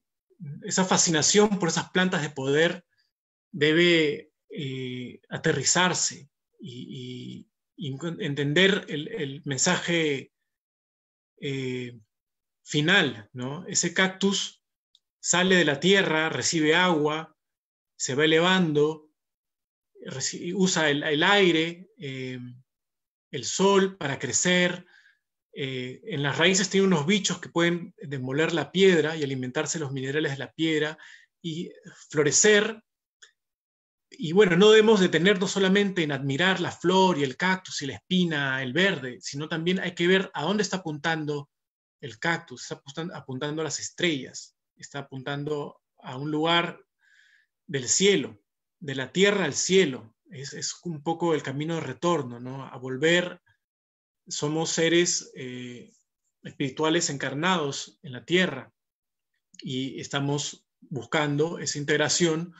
esa fascinación por esas plantas de poder debe eh, aterrizarse y, entender el, mensaje final. ¿no? Ese cactus sale de la tierra, recibe agua, se va elevando usa el, aire, eh, el sol para crecer. Eh, en las raíces tiene unos bichos que pueden demoler la piedra y alimentarse los minerales de la piedra y florecer. Y bueno, no debemos detenernos solamente en admirar la flor y el cactus y la espina, el verde, sino también hay que ver a dónde está apuntando el cactus, está apuntando a las estrellas, está apuntando a un lugar del cielo de la tierra al cielo. Es, un poco el camino de retorno, ¿no? A volver, somos seres eh, espirituales encarnados en la tierra y estamos buscando esa integración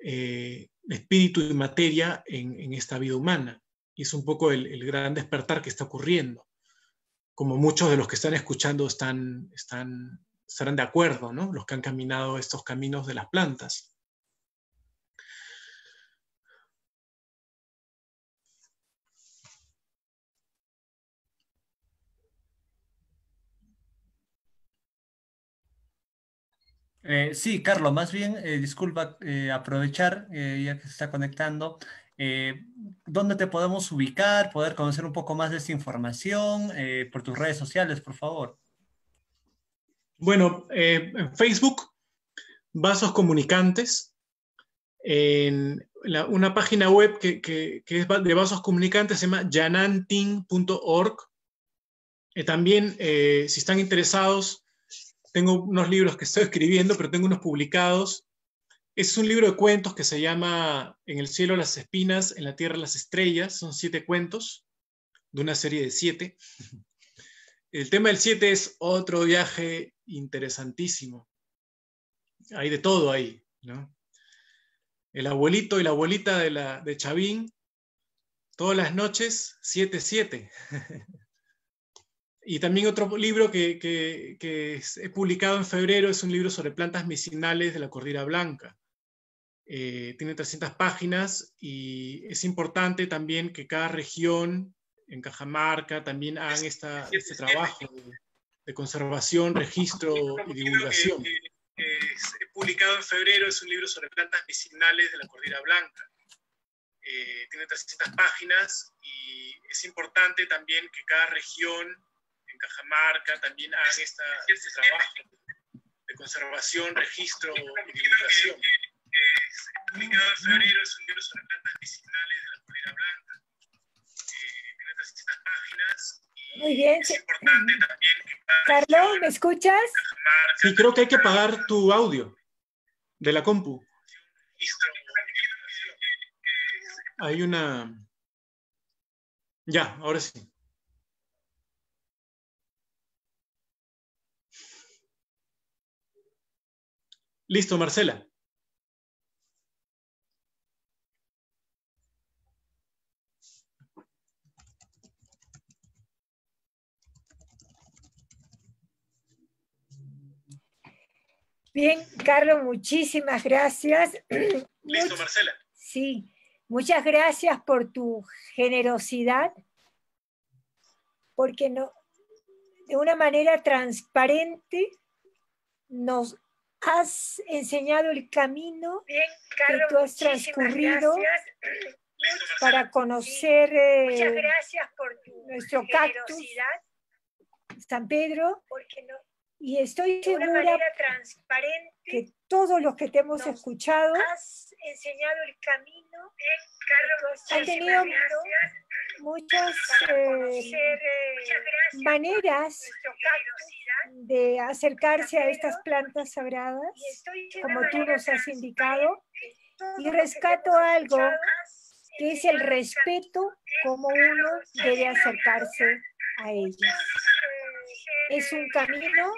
eh, espíritu y materia en, esta vida humana. Y es un poco el, gran despertar que está ocurriendo. Como muchos de los que están escuchando están, están, estarán de acuerdo, ¿no? Los que han caminado estos caminos de las plantas. Eh, sí, Carlos, más bien, eh, disculpa, eh, aprovechar ya que se está conectando, ¿dónde te podemos ubicar, poder conocer un poco más de esta información por tus redes sociales, por favor? Bueno, en Facebook, Vasos Comunicantes, en una página web que, es de Vasos Comunicantes, se llama jananting.org. también, si están interesados, tengo unos libros que estoy escribiendo, pero tengo unos publicados. Es un libro de cuentos que se llama En el cielo las espinas, en la tierra las estrellas. Son siete cuentos de una serie de siete. El tema del siete es otro viaje interesantísimo. Hay de todo ahí, ¿no? El abuelito y la abuelita de, la, de Chavín, todas las noches, siete, siete. Y también otro libro que, que, es publicado en febrero es un libro sobre plantas medicinales de la Cordillera Blanca. Eh, tiene 300 páginas y es importante también que cada región, en Cajamarca, también hagan este trabajo de, conservación, registro y divulgación. que es publicado en febrero es un libro sobre plantas medicinales de la Cordillera Blanca. Eh, tiene 300 páginas y es importante también que cada región, en Cajamarca también hagan esta, este trabajo de conservación, registro y divulgación. El comunicado de febrero es libro sobre plantas medicinales de la colina blanca. Tiene eh, a estas páginas. Muy bien. Es importante también que Carlos, ¿me escuchas? Sí, creo que hay que pagar tu audio de la compu. Eh, hay una... Ya, ahora sí. Listo, Marcela. Bien, Carlos, muchísimas gracias. Listo, Marcela. Sí, muchas gracias por tu generosidad, porque no, de una manera transparente nos has enseñado el camino que tú has transcurrido para conocer eh, gracias por tu nuestro cactus San Pedro. No, y estoy segura que todos los que te hemos escuchado has enseñado el camino han tenido muchas eh, eh, maneras de acercarse a estas plantas sagradas, como tú nos has indicado, y rescato algo que es el respeto como uno debe acercarse a eh, ellas. Es un camino,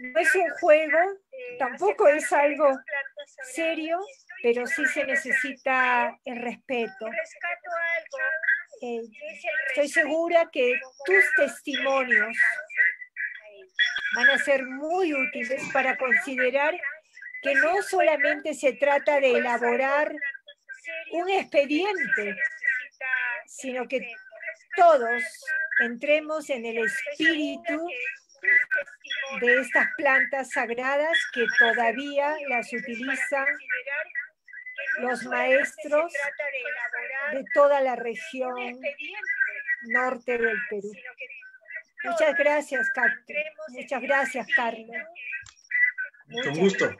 no es un juego, tampoco es algo serio, pero sí se necesita el respeto. Eh, estoy segura que tus testimonios van a ser muy útiles para considerar que no solamente se trata de elaborar un expediente, sino que todos entremos en el espíritu de estas plantas sagradas que todavía las utilizan los maestros de toda la región norte del Perú. Muchas gracias, Cacto. Muchas gracias, Carlos. Con gusto.